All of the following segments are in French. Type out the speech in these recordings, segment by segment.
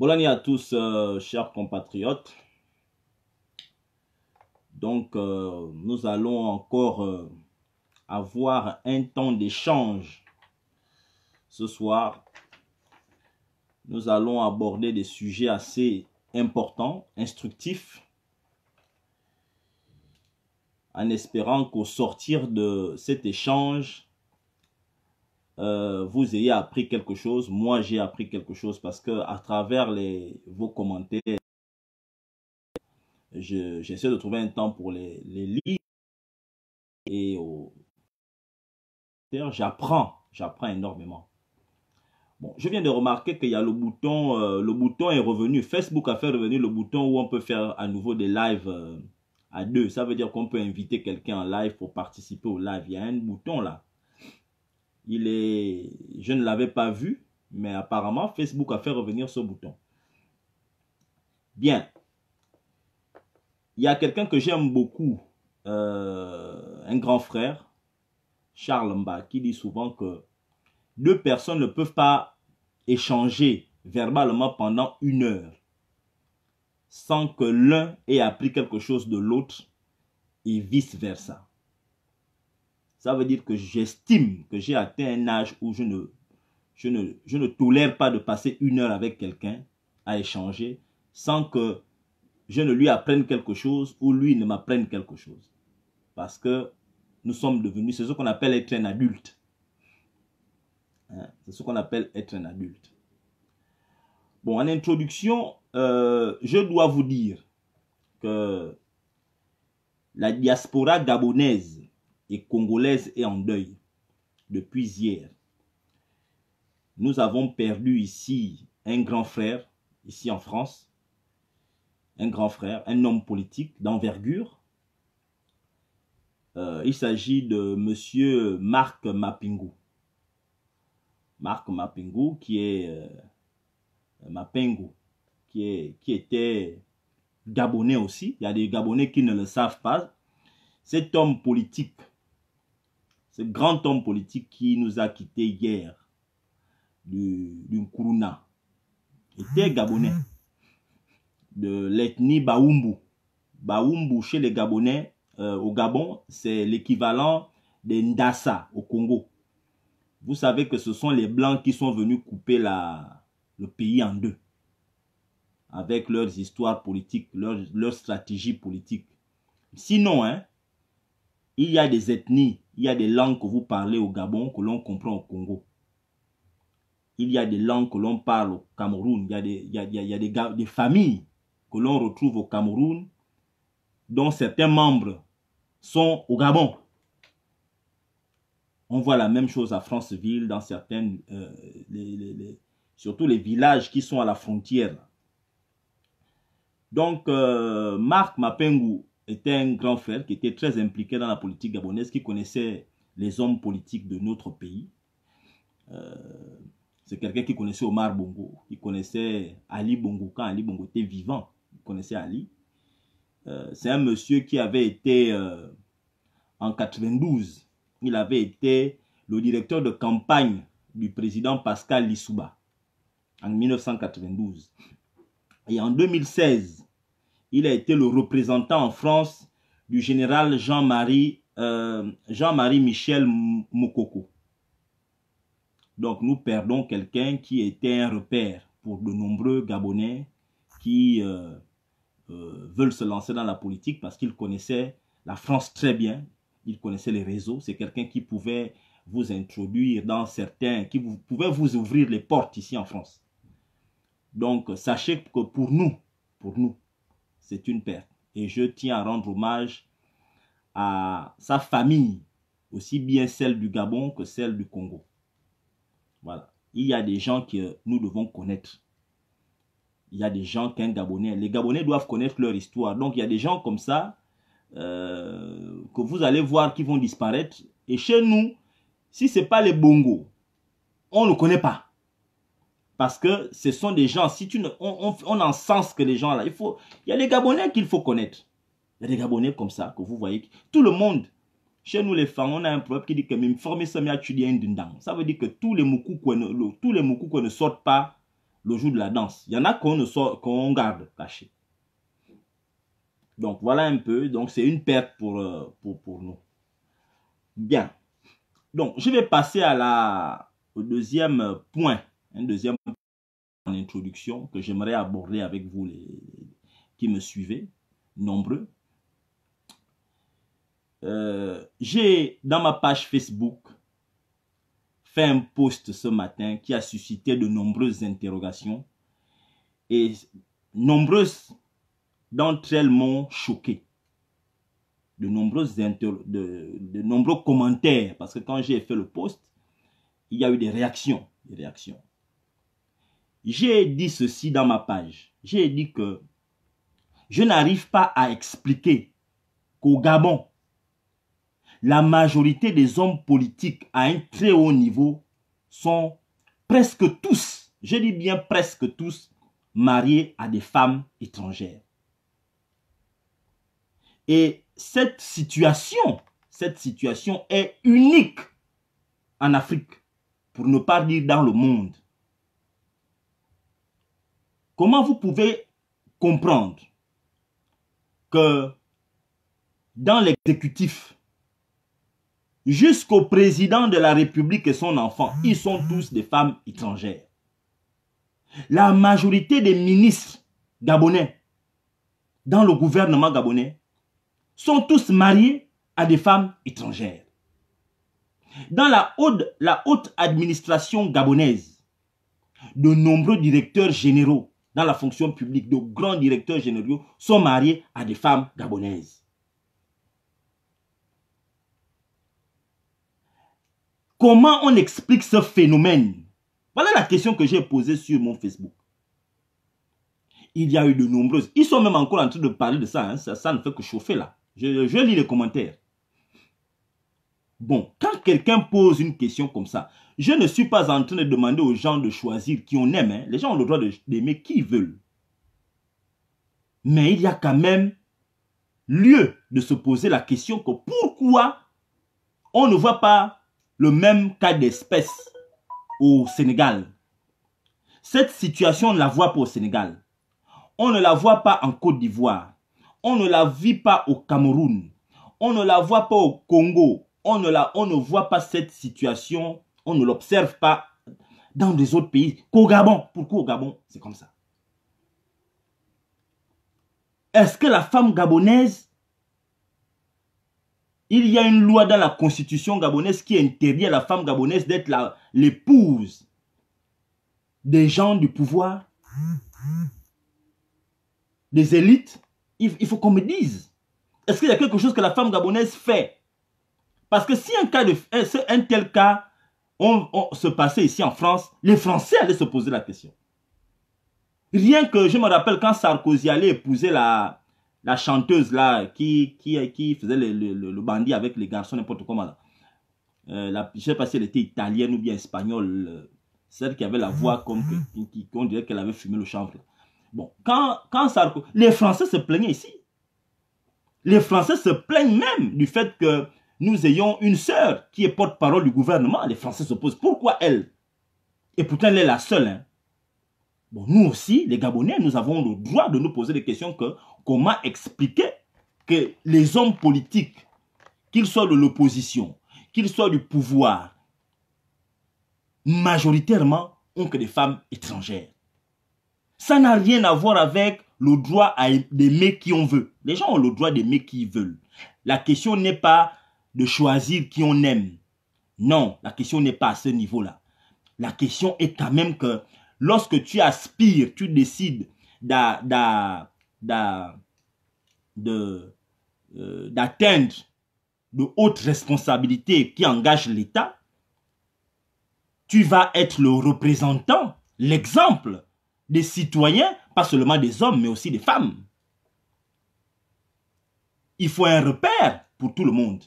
Bonne année à tous, euh, chers compatriotes. Donc, euh, nous allons encore euh, avoir un temps d'échange. Ce soir, nous allons aborder des sujets assez importants, instructifs, en espérant qu'au sortir de cet échange, euh, vous ayez appris quelque chose. Moi, j'ai appris quelque chose parce que à travers les, vos commentaires, j'essaie de trouver un temps pour les, les lire. Et j'apprends, j'apprends énormément. Bon, je viens de remarquer qu'il y a le bouton, euh, le bouton est revenu. Facebook a fait revenir le bouton où on peut faire à nouveau des lives euh, à deux. Ça veut dire qu'on peut inviter quelqu'un en live pour participer au live. Il y a un bouton là. Il est... Je ne l'avais pas vu, mais apparemment, Facebook a fait revenir ce bouton. Bien. Il y a quelqu'un que j'aime beaucoup, euh, un grand frère, Charles Mba, qui dit souvent que deux personnes ne peuvent pas échanger verbalement pendant une heure sans que l'un ait appris quelque chose de l'autre et vice-versa. Ça veut dire que j'estime que j'ai atteint un âge où je ne, je ne, ne tolère pas de passer une heure avec quelqu'un à échanger sans que je ne lui apprenne quelque chose ou lui ne m'apprenne quelque chose. Parce que nous sommes devenus, c'est ce qu'on appelle être un adulte. Hein, c'est ce qu'on appelle être un adulte. Bon, en introduction, euh, je dois vous dire que la diaspora gabonaise et congolaise est en deuil depuis hier. Nous avons perdu ici un grand frère, ici en France, un grand frère, un homme politique d'envergure. Euh, il s'agit de monsieur Marc Mapingu. Marc Mapingu qui est euh, qui, est, qui était Gabonais aussi. Il y a des Gabonais qui ne le savent pas. Cet homme politique grand homme politique qui nous a quittés hier, du, Nkuruna, était ah. gabonais, de l'ethnie Baoumbu. Baoumbu, chez les Gabonais, euh, au Gabon, c'est l'équivalent des Ndassa au Congo. Vous savez que ce sont les Blancs qui sont venus couper la, le pays en deux, avec leurs histoires politiques, leurs, stratégies politiques. Sinon, hein, il y a des ethnies il y a des langues que vous parlez au Gabon que l'on comprend au Congo. Il y a des langues que l'on parle au Cameroun. Il y a des, il y a, il y des, familles que l'on retrouve au Cameroun dont certains membres sont au Gabon. On voit la même chose à Franceville, dans certaines, euh, surtout les villages qui sont à la frontière. Donc, euh, Marc Mapengu était un grand frère qui était très impliqué dans la politique gabonaise, qui connaissait les hommes politiques de notre pays. Euh, c'est quelqu'un qui connaissait Omar Bongo, qui connaissait Ali Bongo quand Ali Bongo était vivant. Il connaissait Ali. Euh, c'est un monsieur qui avait été euh, en 92, il avait été le directeur de campagne du président Pascal Lissouba en 1992. Et en 2016, il a été le représentant en France du général Jean-Marie euh, Jean-Marie Michel Mokoko. Donc nous perdons quelqu'un qui était un repère pour de nombreux Gabonais qui euh, euh, veulent se lancer dans la politique parce qu'ils connaissaient la France très bien, ils connaissaient les réseaux, c'est quelqu'un qui pouvait vous introduire dans certains, qui pouvait vous ouvrir les portes ici en France. Donc sachez que pour nous, pour nous, c'est une perte. Et je tiens à rendre hommage à sa famille, aussi bien celle du Gabon que celle du Congo. Voilà. Il y a des gens que nous devons connaître. Il y a des gens qu'un Gabonais... Les Gabonais doivent connaître leur histoire. Donc, il y a des gens comme ça euh, que vous allez voir qui vont disparaître. Et chez nous, si ce n'est pas les Bongos, on ne connaît pas. Parce que ce sont des gens, si tu on, on, en sens que les gens là, il faut, il y a des Gabonais qu'il faut connaître. Il y a des Gabonais comme ça, que vous voyez, tout le monde. Chez nous, les femmes, on a un proverbe qui dit que même former Ça veut dire que tous les Moukoukou tous les ne sortent pas le jour de la danse. Il y en a qu'on ne qu'on garde caché. Donc voilà un peu. Donc c'est une perte pour, euh, pour, pour nous. Bien. Donc je vais passer à la, au deuxième point. Un deuxième point en introduction que j'aimerais aborder avec vous les, qui me suivez, nombreux. Euh, j'ai, dans ma page Facebook, fait un post ce matin qui a suscité de nombreuses interrogations et nombreuses d'entre elles m'ont choqué. De, nombreuses de, de nombreux commentaires, parce que quand j'ai fait le post, il y a eu des réactions. Des réactions. J'ai dit ceci dans ma page. J'ai dit que je n'arrive pas à expliquer qu'au Gabon, la majorité des hommes politiques à un très haut niveau sont presque tous, je dis bien presque tous, mariés à des femmes étrangères. Et cette situation, cette situation est unique en Afrique, pour ne pas dire dans le monde. Comment vous pouvez comprendre que dans l'exécutif, jusqu'au président de la République et son enfant, ils sont tous des femmes étrangères. La majorité des ministres gabonais dans le gouvernement gabonais sont tous mariés à des femmes étrangères. Dans la haute, la haute administration gabonaise, de nombreux directeurs généraux dans la fonction publique de grands directeurs généraux sont mariés à des femmes gabonaises. Comment on explique ce phénomène Voilà la question que j'ai posée sur mon Facebook. Il y a eu de nombreuses. Ils sont même encore en train de parler de ça. Hein. Ça, ne fait que chauffer là. je lis les commentaires. Bon, quand quelqu'un pose une question comme ça, je ne suis pas en train de demander aux gens de choisir qui on aime. Hein. Les gens ont le droit d'aimer qui ils veulent. Mais il y a quand même lieu de se poser la question que pourquoi on ne voit pas le même cas d'espèce au Sénégal. Cette situation, on ne la voit pas au Sénégal. On ne la voit pas en Côte d'Ivoire. On ne la vit pas au Cameroun. On ne la voit pas au Congo. on ne voit pas cette situation on ne l'observe pas dans des autres pays qu'au Gabon. Pourquoi au Gabon C'est comme ça. Est-ce que la femme gabonaise, il y a une loi dans la constitution gabonaise qui interdit à la femme gabonaise d'être l'épouse des gens du pouvoir, des élites Il, faut qu'on me dise. Est-ce qu'il y a quelque chose que la femme gabonaise fait Parce que si un, cas de, un tel cas on, se passait ici en France, les Français allaient se poser la question. Rien que, je me rappelle quand Sarkozy allait épouser la, chanteuse là, qui, qui, qui faisait le, le, bandit avec les garçons, n'importe comment là. Euh, la, je ne sais pas si elle était italienne ou bien espagnole, celle qui avait la voix comme qui, on dirait qu'elle avait fumé le chanvre. Bon, quand, quand Sarkozy, les Français se plaignaient ici. Les Français se plaignent même du fait que nous ayons une sœur qui est porte-parole du gouvernement. Les Français s'opposent. Pourquoi elle Et pourtant, elle est la seule. Hein. Bon, nous aussi, les Gabonais, nous avons le droit de nous poser des questions que comment expliquer que les hommes politiques, qu'ils soient de l'opposition, qu'ils soient du pouvoir, majoritairement ont que des femmes étrangères. Ça n'a rien à voir avec le droit à qui on veut. Les gens ont le droit d'aimer qui ils veulent. La question n'est pas de choisir qui on aime. Non, la question n'est pas à ce niveau-là. La question est quand même que lorsque tu aspires, tu décides euh, d'atteindre de hautes responsabilités qui engagent l'État, tu vas être le représentant, l'exemple des citoyens, pas seulement des hommes, mais aussi des femmes. Il faut un repère pour tout le monde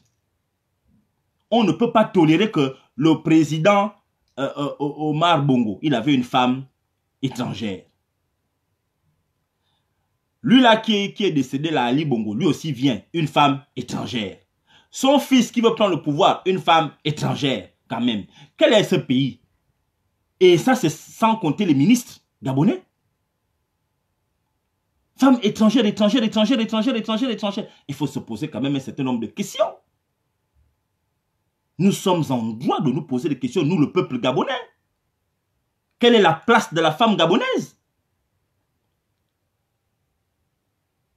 on ne peut pas tolérer que le président euh, euh, Omar Bongo, il avait une femme étrangère. Lui là qui est, décédé là, Ali Bongo, lui aussi vient, une femme étrangère. Son fils qui veut prendre le pouvoir, une femme étrangère quand même. Quel est ce pays Et ça c'est sans compter les ministres gabonais. Femme étrangère, étrangère, étrangère, étrangère, étrangère, étrangère. Il faut se poser quand même un certain nombre de questions. Nous sommes en droit de nous poser des questions, nous, le peuple gabonais. Quelle est la place de la femme gabonaise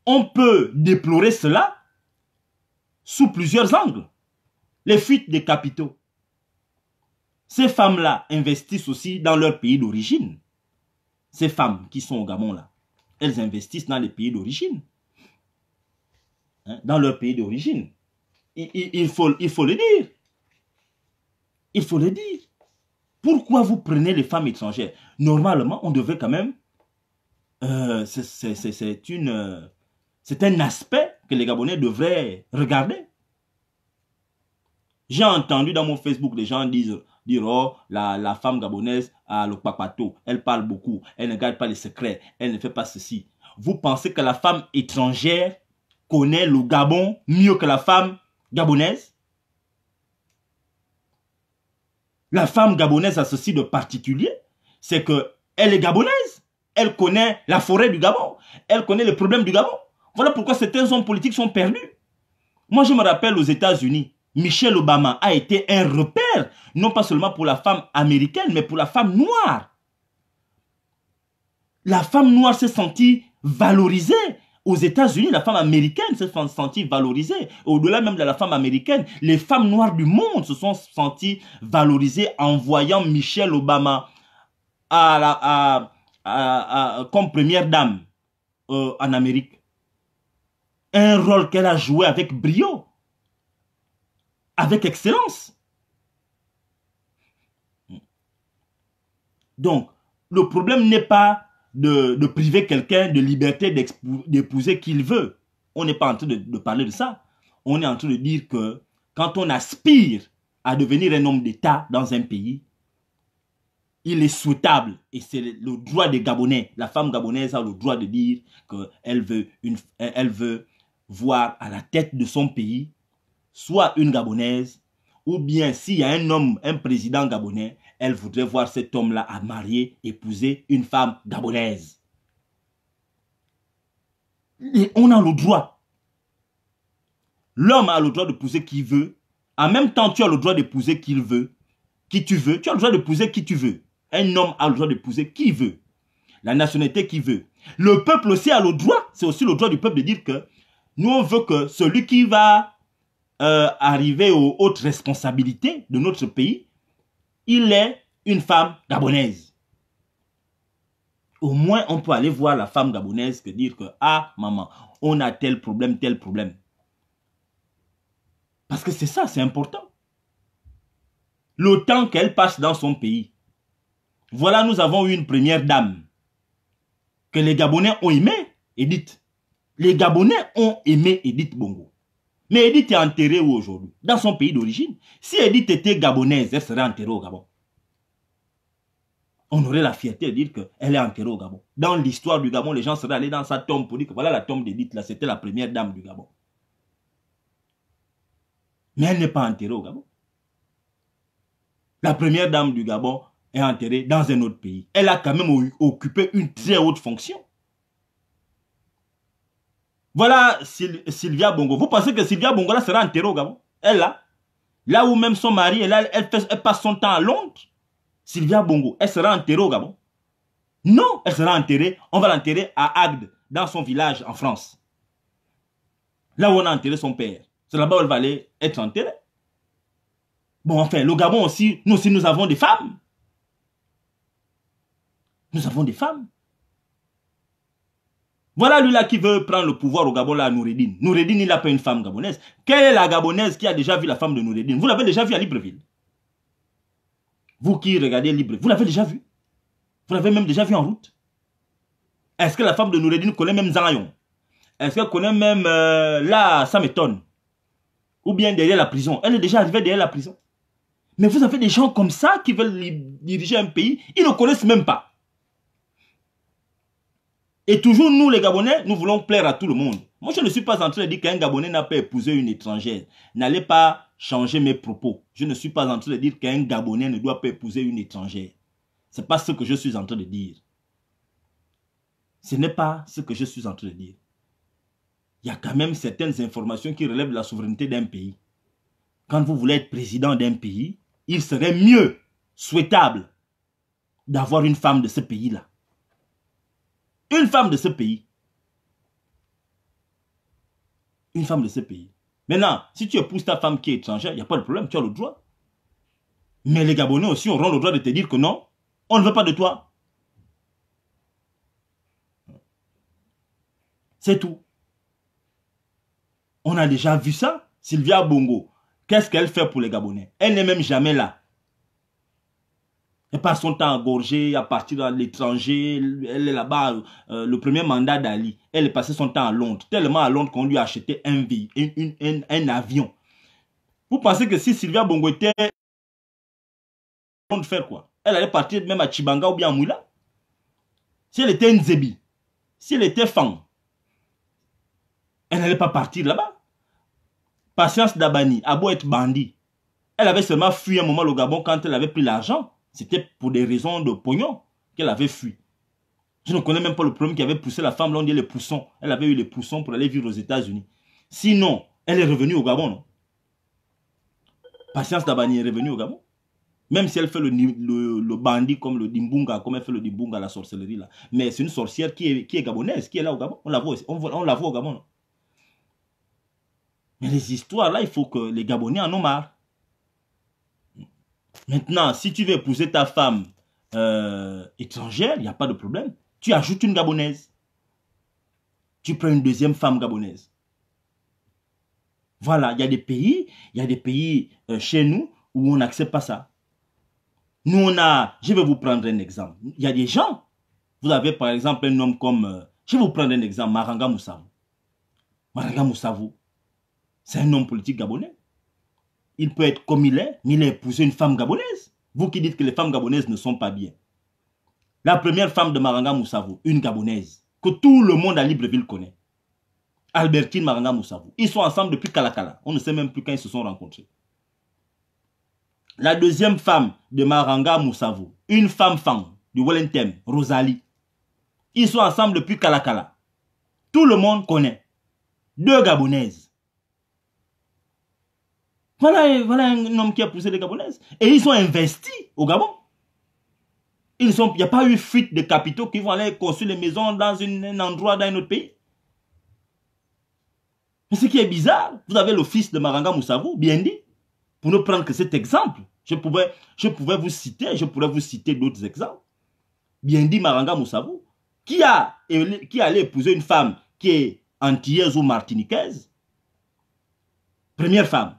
On peut déplorer cela sous plusieurs angles. Les fuites des capitaux. Ces femmes-là investissent aussi dans leur pays d'origine. Ces femmes qui sont au Gabon-là, elles investissent dans les pays d'origine. Hein, dans leur pays d'origine. il faut le dire. Il faut le dire. Pourquoi vous prenez les femmes étrangères Normalement, on devait quand même... Euh, c'est une... Euh, c'est un aspect que les Gabonais devraient regarder. J'ai entendu dans mon Facebook des gens dire, oh, la, la femme gabonaise a le papato, elle parle beaucoup, elle ne garde pas les secrets, elle ne fait pas ceci. Vous pensez que la femme étrangère connaît le Gabon mieux que la femme gabonaise La femme gabonaise a ceci de particulier, c'est que elle est gabonaise. Elle connaît la forêt du Gabon. Elle connaît les problèmes du Gabon. Voilà pourquoi certains hommes politiques sont perdus. Moi, je me rappelle aux États-Unis, Michelle Obama a été un repère, non pas seulement pour la femme américaine, mais pour la femme noire. La femme noire s'est sentie valorisée. Aux États-Unis, la femme américaine s'est sentie valorisée. Au-delà même de la femme américaine, les femmes noires du monde se sont senties valorisées en voyant Michelle Obama comme première dame euh, en Amérique. Un rôle qu'elle a joué avec brio, avec excellence. Donc, le problème n'est pas de, priver quelqu'un de liberté d'épouser qu'il veut. On n'est pas en train de, parler de ça. On est en train de dire que quand on aspire à devenir un homme d'État dans un pays, il est souhaitable, et c'est le droit des Gabonais, la femme gabonaise a le droit de dire qu'elle veut, elle veut voir à la tête de son pays soit une Gabonaise, ou bien s'il y a un homme, un président gabonais, elle voudrait voir cet homme-là à marier, épouser une femme gabonaise. on a le droit. L'homme a le droit d'épouser qui veut. En même temps, tu as le droit d'épouser qui veut. Qui tu veux. Tu as le droit d'épouser qui tu veux. Un homme a le droit d'épouser qui veut. La nationalité qui veut. Le peuple aussi a le droit. C'est aussi le droit du peuple de dire que nous, on veut que celui qui va euh, arriver aux hautes responsabilités de notre pays, il est une femme gabonaise. Au moins, on peut aller voir la femme gabonaise que dire que, ah, maman, on a tel problème, tel problème. Parce que c'est ça, c'est important. Le temps qu'elle passe dans son pays. Voilà, nous avons eu une première dame que les Gabonais ont aimée, Edith. Les Gabonais ont aimé Edith Bongo. Mais Edith est enterrée où aujourd'hui Dans son pays d'origine. Si Edith était gabonaise, elle serait enterrée au Gabon. On aurait la fierté de dire qu'elle est enterrée au Gabon. Dans l'histoire du Gabon, les gens seraient allés dans sa tombe pour dire que voilà la tombe d'Edith, là, c'était la première dame du Gabon. Mais elle n'est pas enterrée au Gabon. La première dame du Gabon est enterrée dans un autre pays. Elle a quand même occupé une très haute fonction. Voilà Sylvia Bongo. Vous pensez que Sylvia Bongo sera enterrée au Gabon Elle là Là où même son mari, elle, passe son temps à Londres Sylvia Bongo, elle sera enterrée au Gabon Non, elle sera enterrée. On va l'enterrer à Agde, dans son village en France. Là où on a enterré son père. C'est là-bas où elle va aller être enterrée. Bon, enfin, le Gabon aussi, nous aussi, nous avons des femmes. Nous avons des femmes. Voilà lui là qui veut prendre le pouvoir au Gabon là à Noureddin. il n'a pas une femme gabonaise. Quelle est la gabonaise qui a déjà vu la femme de Noureddine Vous l'avez déjà vu à Libreville. Vous qui regardez Libreville, vous l'avez déjà vue Vous l'avez même déjà vu en route Est-ce que la femme de Noureddin connaît même Zanayon Est-ce qu'elle connaît même... Euh, là, ça m'étonne. Ou bien derrière la prison. Elle est déjà arrivée derrière la prison. Mais vous avez des gens comme ça qui veulent diriger un pays, ils ne connaissent même pas. Et toujours nous, les Gabonais, nous voulons plaire à tout le monde. Moi, je ne suis pas en train de dire qu'un Gabonais n'a pas épousé une étrangère. N'allez pas changer mes propos. Je ne suis pas en train de dire qu'un Gabonais ne doit pas épouser une étrangère. Ce n'est pas ce que je suis en train de dire. Ce n'est pas ce que je suis en train de dire. Il y a quand même certaines informations qui relèvent de la souveraineté d'un pays. Quand vous voulez être président d'un pays, il serait mieux, souhaitable, d'avoir une femme de ce pays-là. Une femme de ce pays. Une femme de ce pays. Maintenant, si tu épouses ta femme qui est étrangère, il n'y a pas de problème, tu as le droit. Mais les Gabonais aussi auront le droit de te dire que non, on ne veut pas de toi. C'est tout. On a déjà vu ça, Sylvia Bongo. Qu'est-ce qu'elle fait pour les Gabonais Elle n'est même jamais là. Elle passe son temps à gorger, à partir à l'étranger. Elle est là-bas, euh, le premier mandat d'Ali. Elle est passée son temps à Londres. Tellement à Londres qu'on lui a acheté un, vie, un, avion. Vous pensez que si Sylvia Bongo était quoi Elle allait partir même à Chibanga ou bien à Moula? Si elle était Nzebi, si elle était Fang, elle n'allait pas partir là-bas. Patience Dabani, à beau être bandit. Elle avait seulement fui un moment le Gabon quand elle avait pris l'argent. C'était pour des raisons de pognon qu'elle avait fui. Je ne connais même pas le problème qui avait poussé la femme, là on dit les poussons. Elle avait eu les poussons pour aller vivre aux États-Unis. Sinon, elle est revenue au Gabon, Patience Dabani est revenue au Gabon. Même si elle fait le, bandit comme le Dimbunga, comme elle fait le Dimbunga, la sorcellerie là. Mais c'est une sorcière qui est, gabonaise, qui est là au Gabon. On la voit, la voit au Gabon. Non? Mais les histoires là, il faut que les Gabonais en ont marre. Maintenant, si tu veux épouser ta femme euh, étrangère, il n'y a pas de problème. Tu ajoutes une gabonaise. Tu prends une deuxième femme gabonaise. Voilà, il y a des pays, il y a des pays euh, chez nous où on n'accepte pas ça. Nous, on a, je vais vous prendre un exemple. Il y a des gens, vous avez par exemple un homme comme, euh, je vais vous prendre un exemple, Maranga Moussavou. Maranga Moussavou, c'est un homme politique gabonais il peut être comme il est, mais il a épousé une femme gabonaise. Vous qui dites que les femmes gabonaises ne sont pas bien. La première femme de Maranga Moussavou, une gabonaise, que tout le monde à Libreville connaît. Albertine Maranga Moussavou. Ils sont ensemble depuis Kalakala. On ne sait même plus quand ils se sont rencontrés. La deuxième femme de Maranga Moussavou, une femme femme du Wellentem, Rosalie. Ils sont ensemble depuis Kalakala. Tout le monde connaît. Deux Gabonaises. Euh, voilà, un homme qui a poussé les Gabonaises. Et ils ont investi au Gabon. Il n'y a pas eu fuite de capitaux qui vont aller construire des maisons dans un endroit, dans un autre pays. Mais ce qui est bizarre, vous avez le fils de Maranga Moussavou, bien dit. Pour ne prendre que cet exemple, je pouvais, je pouvais vous citer, je pourrais vous citer d'autres exemples. Bien dit Maranga Moussavou, qui a, qui allait épouser une femme qui est antillaise ou martiniquaise. Première femme.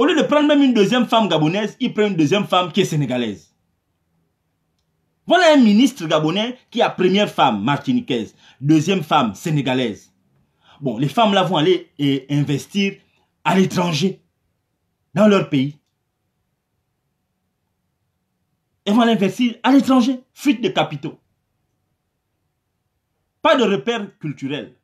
Au lieu de prendre même une deuxième femme gabonaise, il prend une deuxième femme qui est sénégalaise. Voilà un ministre gabonais qui a première femme martiniquaise, deuxième femme sénégalaise. Bon, les femmes là vont aller investir à l'étranger, dans leur pays. Elles vont investir à l'étranger, fuite de capitaux. Pas de repères culturels.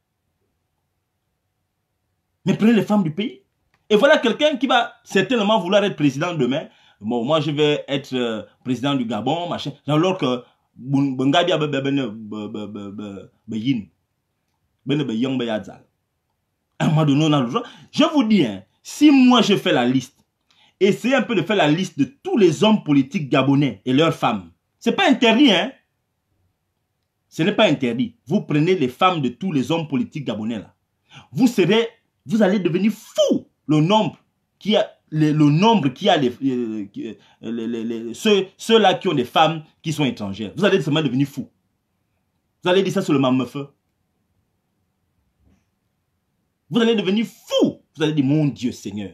Mais prenez les femmes du pays. Et voilà quelqu'un qui va certainement vouloir être président demain. Bon, moi, je vais être euh, président du Gabon, machin. Alors que Je vous dis, hein, si moi, je fais la liste, essayez un peu de faire la liste de tous les hommes politiques gabonais et leurs femmes. Ce n'est pas interdit, hein. Ce n'est pas interdit. Vous prenez les femmes de tous les hommes politiques gabonais, là. Vous serez, vous allez devenir fou le nombre qui a le, nombre qui a les, euh, euh, les, les, ceux, ceux, là qui ont des femmes qui sont étrangères. Vous allez seulement devenir fou. Vous allez dire ça sur le meuf. Vous allez devenir fou. Vous allez dire mon Dieu Seigneur.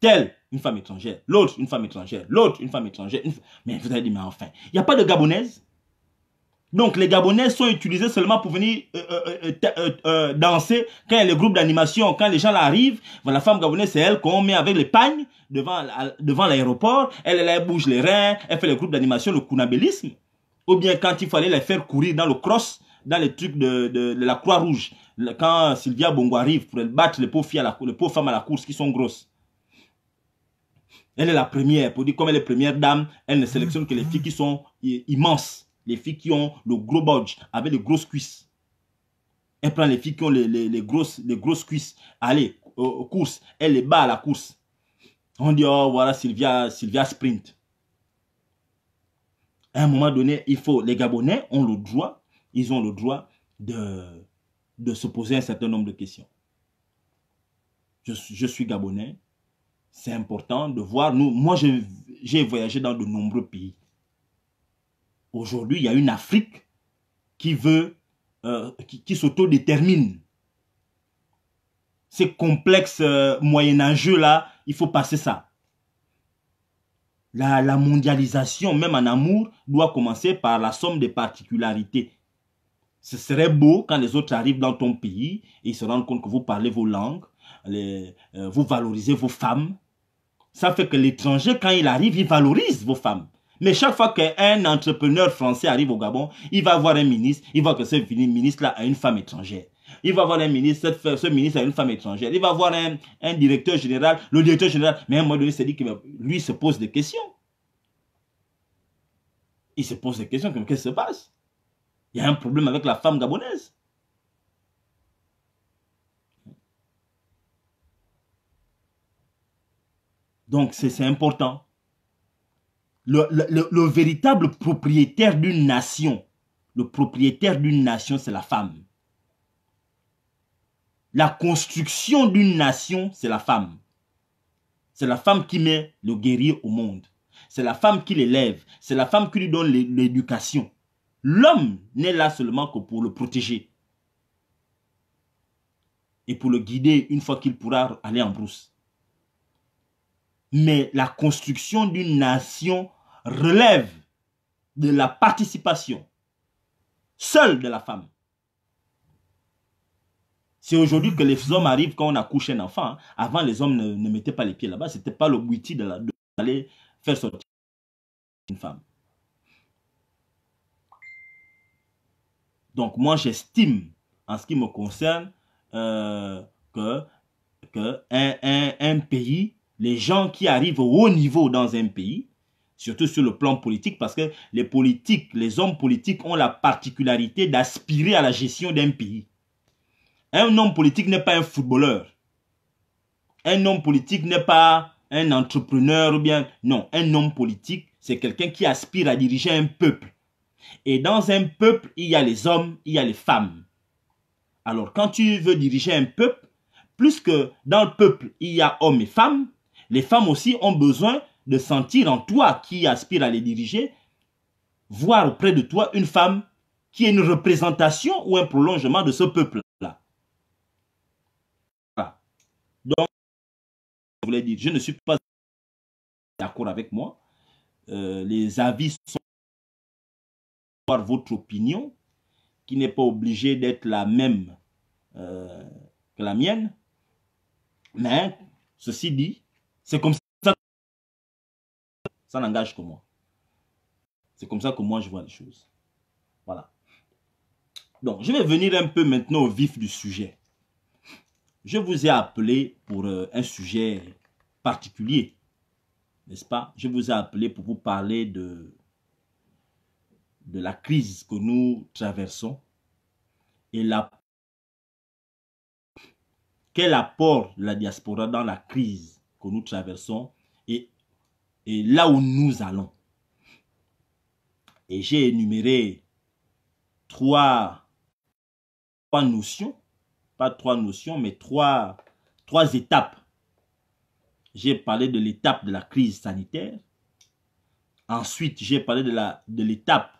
Telle une femme étrangère, l'autre une femme étrangère, l'autre une femme étrangère. Mais vous allez dire mais enfin, il n'y a pas de gabonaise donc les Gabonais sont utilisés seulement pour venir euh, euh, euh, danser quand il y le groupe d'animation, quand les gens arrivent. la femme gabonaise, c'est elle qu'on met avec les pagnes devant, devant l'aéroport. Elle, bouge les reins, elle fait le groupe d'animation, le kunabélisme. Ou bien quand il fallait les faire courir dans le cross, dans les trucs de, la Croix-Rouge, quand Sylvia Bongo arrive pour battre les pauvres, femmes à la course qui sont grosses. Elle est la première, pour dire comme elle est première dame, elle ne sélectionne que les filles qui sont immenses les filles qui ont le gros bodge avec les grosses cuisses. Elle prend les filles qui ont les, grosses, les grosses cuisses. Allez, course. Elle les bat à la course. On dit, oh, voilà, Sylvia, Sylvia sprint. À un moment donné, il faut. Les Gabonais ont le droit, ils ont le droit de, de se poser un certain nombre de questions. Je, je suis Gabonais. C'est important de voir. Nous, moi, j'ai voyagé dans de nombreux pays. Aujourd'hui, il y a une Afrique qui veut, euh, qui, s'autodétermine. Ces complexes moyen euh, moyenâgeux là, il faut passer ça. La, mondialisation, même en amour, doit commencer par la somme des particularités. Ce serait beau quand les autres arrivent dans ton pays et se rendent compte que vous parlez vos langues, euh, vous valorisez vos femmes. Ça fait que l'étranger, quand il arrive, il valorise vos femmes. Mais chaque fois qu'un entrepreneur français arrive au Gabon, il va voir un ministre, il voit que ce ministre-là a une femme étrangère. Il va voir un ministre, ce ministre a une femme étrangère. Il va voir un, directeur général, le directeur général, mais un moment donné, c'est dit que ben, lui se pose des questions. Il se pose des questions, comme qu'est-ce qui se passe Il y a un problème avec la femme gabonaise. Donc, c'est important le, véritable propriétaire d'une nation, le propriétaire d'une nation, c'est la femme. La construction d'une nation, c'est la femme. C'est la femme qui met le guerrier au monde. C'est la femme qui l'élève. C'est la femme qui lui donne l'éducation. L'homme n'est là seulement que pour le protéger et pour le guider une fois qu'il pourra aller en brousse mais la construction d'une nation relève de la participation seule de la femme. C'est aujourd'hui que les hommes arrivent quand on accouche un enfant. Hein. Avant, les hommes ne, mettaient pas les pieds là-bas. Ce n'était pas le de d'aller faire sortir une femme. Donc moi, j'estime, en ce qui me concerne, euh, que, que un pays les gens qui arrivent au haut niveau dans un pays, surtout sur le plan politique, parce que les politiques, les hommes politiques ont la particularité d'aspirer à la gestion d'un pays. Un homme politique n'est pas un footballeur. Un homme politique n'est pas un entrepreneur ou bien... Non, un homme politique, c'est quelqu'un qui aspire à diriger un peuple. Et dans un peuple, il y a les hommes, il y a les femmes. Alors quand tu veux diriger un peuple, plus que dans le peuple, il y a hommes et femmes, les femmes aussi ont besoin de sentir en toi qui aspire à les diriger, voir auprès de toi une femme qui est une représentation ou un prolongement de ce peuple-là. Donc, je voulais dire, je ne suis pas d'accord avec moi. Euh, les avis sont par votre opinion, qui n'est pas obligée d'être la même euh, que la mienne. Mais, ceci dit, c'est comme ça. Ça n'engage que moi. C'est comme ça que moi je vois les choses. Voilà. Donc, je vais venir un peu maintenant au vif du sujet. Je vous ai appelé pour euh, un sujet particulier, n'est-ce pas Je vous ai appelé pour vous parler de, de la crise que nous traversons et la, quel apport la diaspora dans la crise que nous traversons et, là où nous allons. Et j'ai énuméré trois, notions, pas trois notions, mais trois, trois étapes. J'ai parlé de l'étape de la crise sanitaire. Ensuite, j'ai parlé de l'étape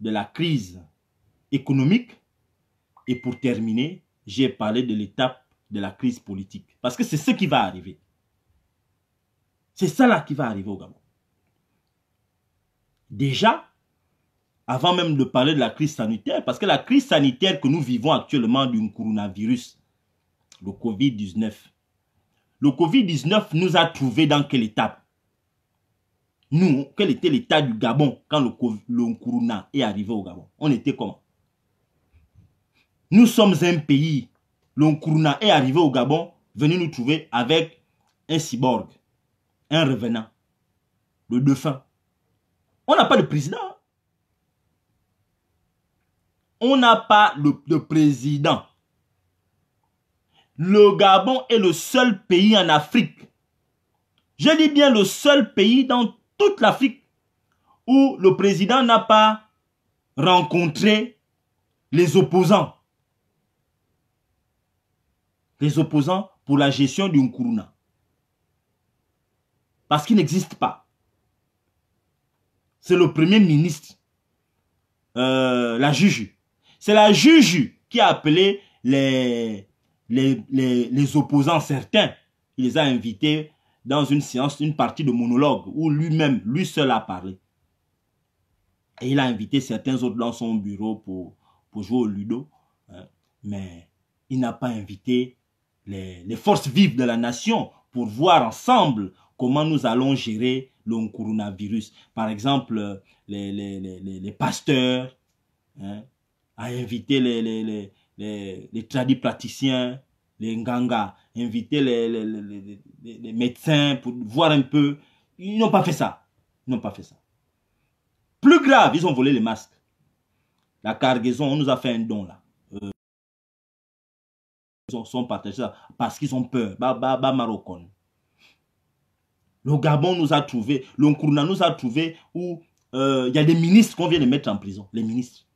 de, de la crise économique. Et pour terminer, j'ai parlé de l'étape de la crise politique. Parce que c'est ce qui va arriver. C'est ça là qui va arriver au Gabon. Déjà, avant même de parler de la crise sanitaire, parce que la crise sanitaire que nous vivons actuellement du coronavirus, le Covid-19, le Covid-19 nous a trouvé dans quelle étape Nous, quel était l'état du Gabon quand le, est arrivé au Gabon On était comment Nous sommes un pays, le corona est arrivé au Gabon, venu nous trouver avec un cyborg un revenant, le défunt. On n'a pas de président. On n'a pas le président. Le Gabon est le seul pays en Afrique. Je dis bien le seul pays dans toute l'Afrique où le président n'a pas rencontré les opposants. Les opposants pour la gestion du Nkuruna. Parce qu'il n'existe pas. C'est le premier ministre, euh, la juge. C'est la juge qui a appelé les, les, opposants certains. Il les a invités dans une séance, une partie de monologue où lui-même, lui seul a parlé. Et il a invité certains autres dans son bureau pour, pour jouer au ludo. Hein. mais il n'a pas invité les, forces vives de la nation pour voir ensemble comment nous allons gérer le coronavirus. Par exemple, les, les, pasteurs, ont invité les, les, les, les, tradipraticiens, les inviter les, les, médecins pour voir un peu. Ils n'ont pas fait ça. Ils n'ont pas fait ça. Plus grave, ils ont volé les masques. La cargaison, on nous a fait un don là. ils sont partagés parce qu'ils ont peur. Bah, bah, bah, le Gabon nous a trouvé, le nous a trouvé où euh, il y a des ministres qu'on vient de mettre en prison. Les ministres.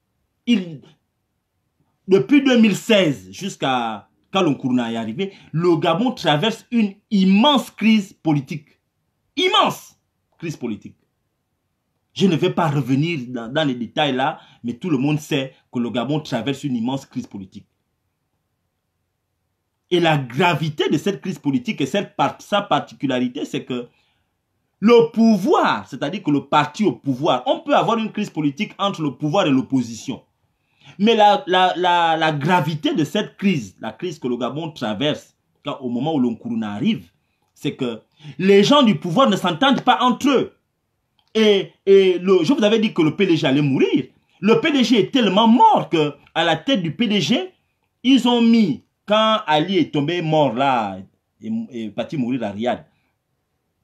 depuis 2016 jusqu'à quand l'Onkourna est arrivé, le Gabon traverse une immense crise politique. Immense crise politique. Je ne vais pas revenir dans, les détails là, mais tout le monde sait que le Gabon traverse une immense crise politique. Et la gravité de cette crise politique et cette, sa particularité, c'est que le pouvoir, c'est-à-dire que le parti au pouvoir, on peut avoir une crise politique entre le pouvoir et l'opposition. Mais la, gravité de cette crise, la crise que le Gabon traverse au moment où l'Onkuruna arrive, c'est que les gens du pouvoir ne s'entendent pas entre eux. Et, le, je vous avais dit que le PDG allait mourir. Le PDG est tellement mort que à la tête du PDG, ils ont mis, quand Ali est tombé mort là, et, et parti mourir à Riyad,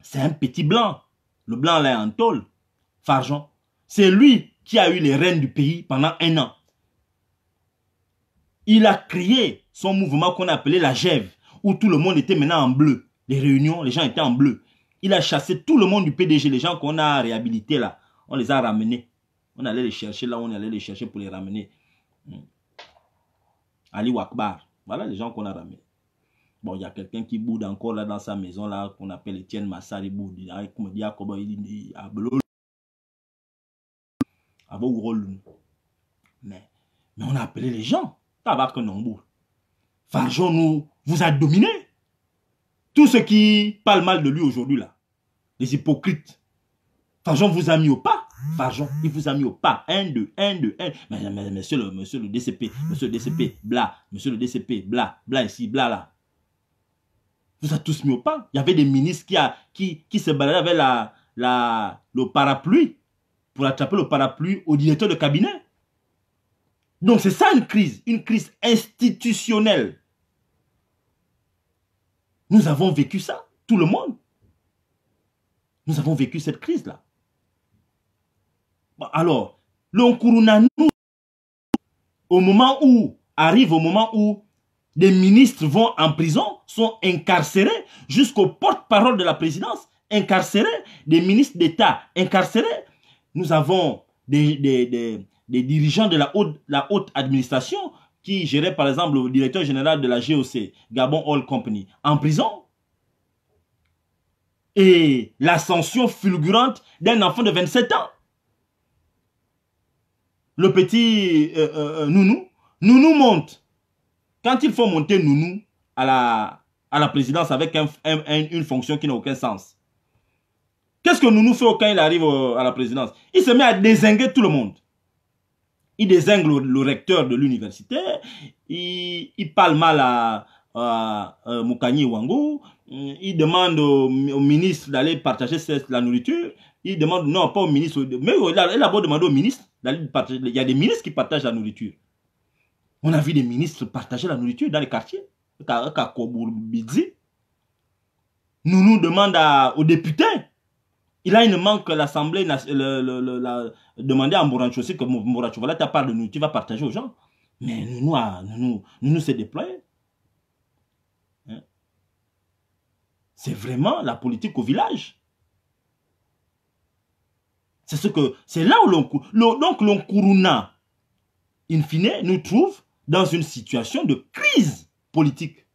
c'est un petit blanc. Le blanc là est en tôle. Farjon. C'est lui qui a eu les rênes du pays pendant un an. Il a créé son mouvement qu'on appelait la Gève, où tout le monde était maintenant en bleu. Les réunions, les gens étaient en bleu. Il a chassé tout le monde du PDG, les gens qu'on a réhabilités là. On les a ramenés. On allait les chercher là, on allait les chercher pour les ramener. Hmm. Ali Wakbar. Voilà les gens qu'on a ramenés. Bon, il y a quelqu'un qui boude encore là dans sa maison là qu'on appelle Etienne Massar, il boude. Il comme dit Mais mais on a appelé les gens. non, boude. Farjon nous vous a dominé. Tout ce qui parle mal de lui aujourd'hui là, les hypocrites. Farjon vous a mis au pas. Farjon, il vous a mis au pas. Un, deux, un, deux, un. Mais, monsieur, le, monsieur le DCP, monsieur le DCP, bla, monsieur le DCP, bla, bla ici, bla là vous êtes tous mis au pas. Il y avait des ministres qui, qui, se baladaient avec la, le parapluie pour attraper le parapluie au directeur de cabinet. Donc c'est ça une crise, une crise institutionnelle. Nous avons vécu ça, tout le monde. Nous avons vécu cette crise-là. Alors, le nous au moment où, arrive au moment où des ministres vont en prison, sont incarcérés, jusqu'au porte-parole de la présidence, incarcérés, des ministres d'État incarcérés. Nous avons des, dirigeants de la haute, administration qui géraient, par exemple le directeur général de la GOC, Gabon Oil Company, en prison. Et l'ascension fulgurante d'un enfant de 27 ans. Le petit euh, euh, euh, Nounou, Nounou monte. Quand ils font monter Nounou à la, à la présidence avec une fonction qui n'a aucun sens, qu'est-ce que Nounou fait quand il arrive à la présidence Il se met à désinguer tout le monde. Il désingue le, recteur de l'université, il, parle mal à, Moukani Wango, il demande au, ministre d'aller partager la nourriture, il demande, non, pas au ministre, mais il a, d'abord demandé au ministre, il y a des ministres qui partagent la nourriture. On a vu des ministres partager la nourriture dans les quartiers. nous nous demande aux députés. Il a une manque l'Assemblée la, à Mourancho aussi que Mourancho, voilà, ta part de nourriture vas partager aux gens. Mais nous, nous, ah, nous, nous, nous s'est déployé. Hein. C'est vraiment la politique au village. C'est ce que c'est là où l'on donc l'on in fine nous trouve dans une situation de crise politique.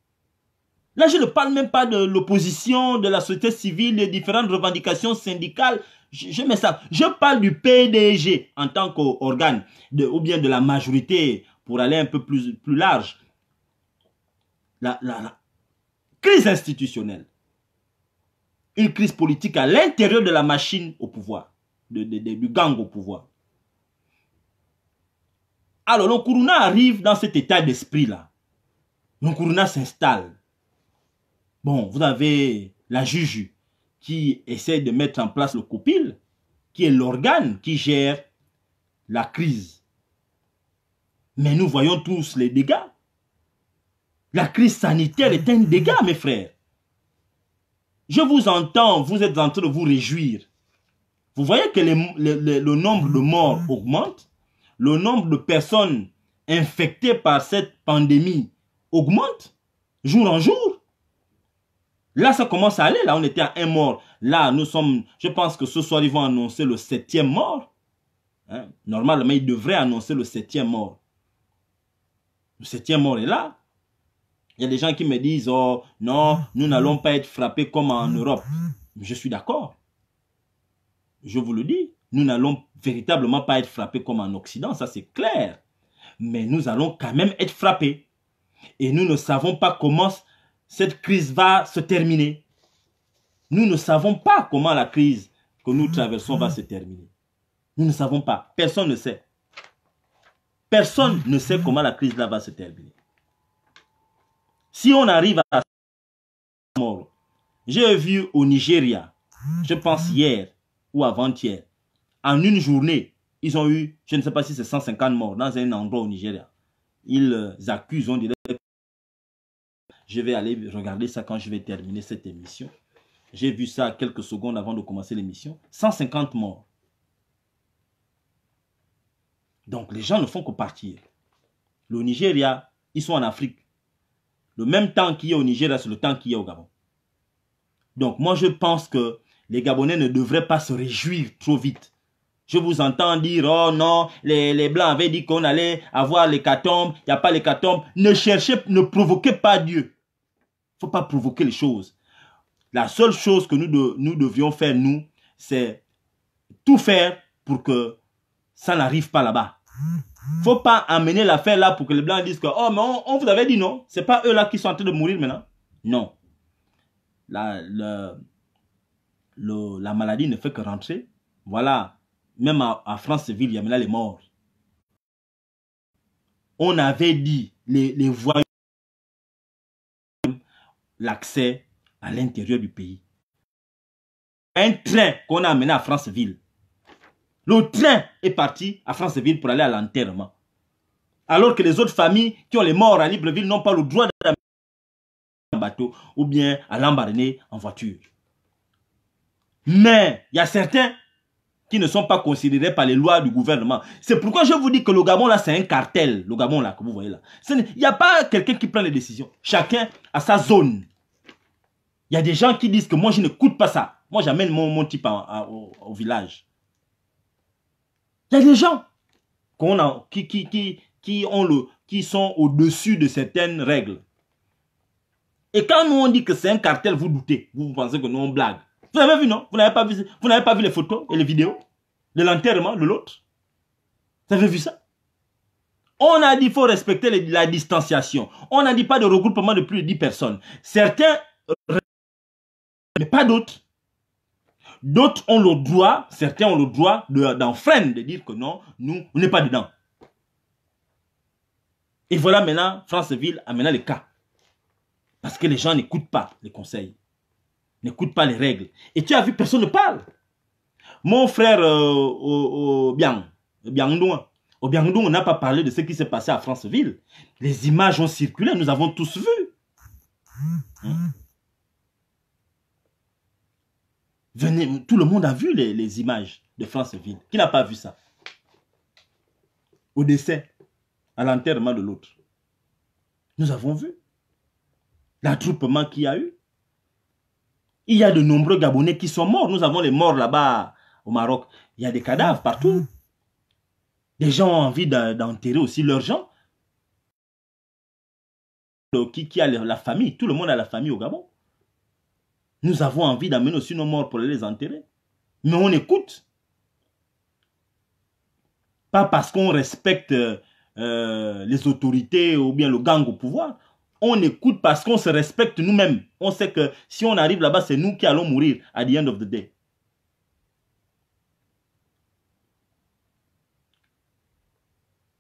Là, je ne parle même pas de l'opposition, de la société civile, des différentes revendications syndicales. Je, mets ça. Je parle du PDG en tant qu'organe, ou bien de la majorité, pour aller un peu plus, plus large. La, crise institutionnelle. Une crise politique à l'intérieur de la machine au pouvoir, du gang au pouvoir. Alors l'Okuruna arrive dans cet état d'esprit-là. L'Okuruna s'installe. Bon, vous avez la juju qui essaie de mettre en place le copil, qui est l'organe qui gère la crise. Mais nous voyons tous les dégâts. La crise sanitaire est un dégât, mes frères. Je vous entends, vous êtes en train de vous réjouir. Vous voyez que le nombre de morts augmente, le nombre de personnes infectées par cette pandémie augmente jour en jour. Là, ça commence à aller. Là, on était à un mort. Là, nous sommes, je pense que ce soir, ils vont annoncer le septième mort. Hein? Normalement, ils devraient annoncer le septième mort. Le septième mort est là. Il y a des gens qui me disent, oh non, nous n'allons pas être frappés comme en Europe. Je suis d'accord. Je vous le dis, nous n'allons véritablement pas être frappé comme en Occident, ça c'est clair. Mais nous allons quand même être frappés. Et nous ne savons pas comment cette crise va se terminer. Nous ne savons pas comment la crise que nous traversons va se terminer. Nous ne savons pas. Personne ne sait. Personne ne sait comment la crise là va se terminer. Si on arrive à mort, j'ai vu au Nigeria, je pense hier ou avant-hier, en une journée, ils ont eu, je ne sais pas si c'est 150 morts dans un endroit au Nigeria. Ils euh, accusent, on dirait. Je vais aller regarder ça quand je vais terminer cette émission. J'ai vu ça quelques secondes avant de commencer l'émission. 150 morts. Donc les gens ne font que partir. Le Nigeria, ils sont en Afrique. Le même temps qu'il y a au Nigeria, c'est le temps qu'il y a au Gabon. Donc moi, je pense que les Gabonais ne devraient pas se réjouir trop vite. Je vous entends dire, oh non, les, les Blancs avaient dit qu'on allait avoir l'hécatombe, il n'y a pas l'hécatombe. Ne cherchez, ne provoquez pas Dieu. Il ne faut pas provoquer les choses. La seule chose que nous, nous devions faire, nous, c'est tout faire pour que ça n'arrive pas là-bas. faut pas amener l'affaire là pour que les Blancs disent que, oh, mais on, on vous avait dit non, c'est pas eux là qui sont en train de mourir maintenant. Non. La, le, la maladie ne fait que rentrer. Voilà même à Franceville, il y a maintenant les morts. On avait dit les, les l'accès à l'intérieur du pays. Un train qu'on a amené à Franceville. Le train est parti à Franceville pour aller à l'enterrement. Alors que les autres familles qui ont les morts à Libreville n'ont pas le droit d'aller en bateau ou bien à l'embarner en voiture. Mais il y a certains qui ne sont pas considérés par les lois du gouvernement. C'est pourquoi je vous dis que le Gabon là, c'est un cartel, le Gabon là, que vous voyez là. Il n'y a pas quelqu'un qui prend les décisions. Chacun a sa zone. Il y a des gens qui disent que moi, je ne coûte pas ça. Moi, j'amène mon, mon, type au, village. Il y a des gens a, qui, qui, ont le, qui sont au-dessus de certaines règles. Et quand nous, on dit que c'est un cartel, vous doutez. Vous, vous pensez que nous, on blague. Vous avez vu, non Vous n'avez pas vu, vous n'avez pas vu les photos et les vidéos de l'enterrement de l'autre Vous avez vu ça on a dit qu'il faut respecter la distanciation. On n'a dit pas de regroupement de plus de 10 personnes. Certains, mais pas d'autres. D'autres ont le droit, certains ont le droit d'enfreindre, de, dire que non, nous, on n'est pas dedans. Et voilà maintenant, Franceville a maintenant le cas. Parce que les gens n'écoutent pas les conseils n'écoute pas les règles. Et tu as vu, personne ne parle. Mon frère au euh, au, au Biang, au on n'a pas parlé de ce qui s'est passé à Franceville. Les images ont circulé, nous avons tous vu. Hein? Venez, tout le monde a vu les, les images de Franceville. Qui n'a pas vu ça Au décès, à l'enterrement de l'autre. Nous avons vu l'attroupement qu'il y a eu. Il y a de nombreux Gabonais qui sont morts. Nous avons les morts là-bas au Maroc. Il y a des cadavres partout. Mm. Des gens ont envie d'enterrer aussi leurs gens. Euh, qui, qui a la famille Tout le monde a la famille au Gabon. Nous avons envie d'amener aussi nos morts pour les enterrer. Mais on écoute. Pas parce qu'on respecte euh, euh, les autorités ou bien le gang au pouvoir on écoute parce qu'on se respecte nous-mêmes. On sait que si on arrive là-bas, c'est nous qui allons mourir à the end of the day.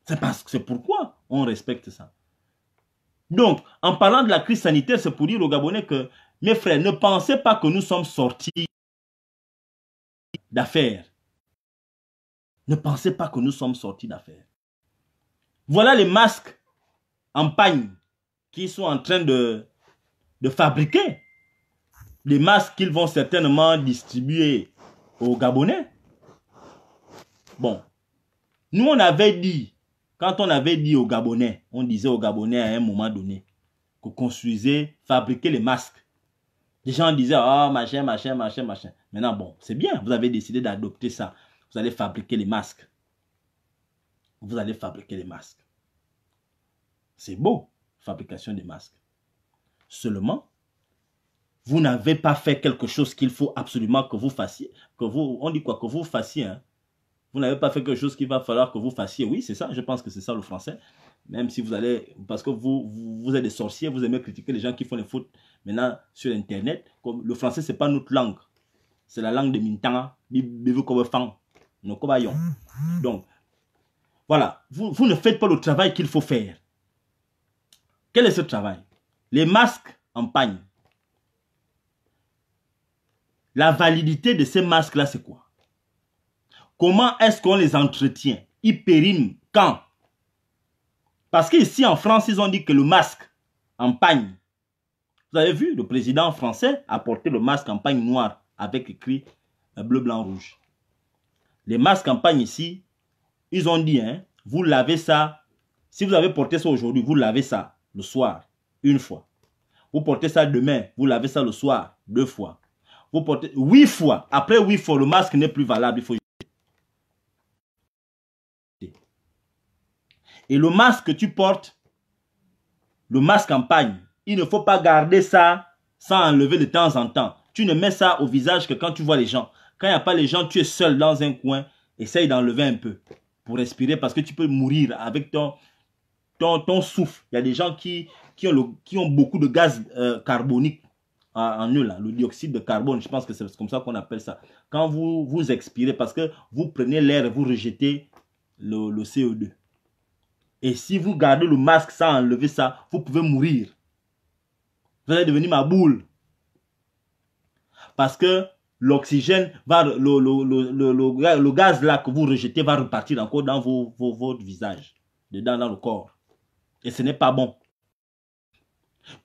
C'est parce que c'est pourquoi on respecte ça. Donc, en parlant de la crise sanitaire, c'est pour dire aux Gabonais que, mes frères, ne pensez pas que nous sommes sortis d'affaires. Ne pensez pas que nous sommes sortis d'affaires. Voilà les masques en pagne qui sont en train de, de fabriquer les masques qu'ils vont certainement distribuer aux Gabonais. Bon, nous on avait dit, quand on avait dit aux Gabonais, on disait aux Gabonais à un moment donné, que construisez, fabriquer les masques. Les gens disaient, ah, oh, machin, machin, machin, machin. Maintenant, bon, c'est bien, vous avez décidé d'adopter ça. Vous allez fabriquer les masques. Vous allez fabriquer les masques. C'est beau fabrication des masques. Seulement, vous n'avez pas fait quelque chose qu'il faut absolument que vous fassiez. Que vous, on dit quoi Que vous fassiez. Hein? Vous n'avez pas fait quelque chose qu'il va falloir que vous fassiez. Oui, c'est ça. Je pense que c'est ça le français. Même si vous allez... Parce que vous, vous, êtes des sorciers, vous aimez critiquer les gens qui font les fautes maintenant sur Internet. Comme le français, c'est pas notre langue. C'est la langue de Mintanga. Mm, mm. Donc, voilà. Vous, vous ne faites pas le travail qu'il faut faire. Quel est ce travail Les masques en pagne. La validité de ces masques-là, c'est quoi Comment est-ce qu'on les entretient Ils périment quand Parce qu'ici en France, ils ont dit que le masque en pagne. Vous avez vu, le président français a porté le masque en pagne noir avec écrit euh, bleu, blanc, rouge. Les masques en pagne ici, ils ont dit, hein, vous lavez ça. Si vous avez porté ça aujourd'hui, vous lavez ça le soir, une fois. Vous portez ça demain, vous lavez ça le soir, deux fois. Vous portez huit fois. Après huit fois, le masque n'est plus valable, il faut Et le masque que tu portes, le masque en pagne, il ne faut pas garder ça sans enlever de temps en temps. Tu ne mets ça au visage que quand tu vois les gens. Quand il n'y a pas les gens, tu es seul dans un coin, essaye d'enlever un peu pour respirer parce que tu peux mourir avec ton, ton, souffle. Il y a des gens qui, qui, ont, qui ont beaucoup de gaz euh, carbonique en, eux, là, le dioxyde de carbone, je pense que c'est comme ça qu'on appelle ça. Quand vous, vous expirez, parce que vous prenez l'air et vous rejetez le, CO2. Et si vous gardez le masque sans enlever ça, vous pouvez mourir. Vous allez devenir ma boule. Parce que l'oxygène va, le, gaz là que vous rejetez va repartir encore dans vos, votre visage, dedans, dans le corps. Et ce n'est pas bon.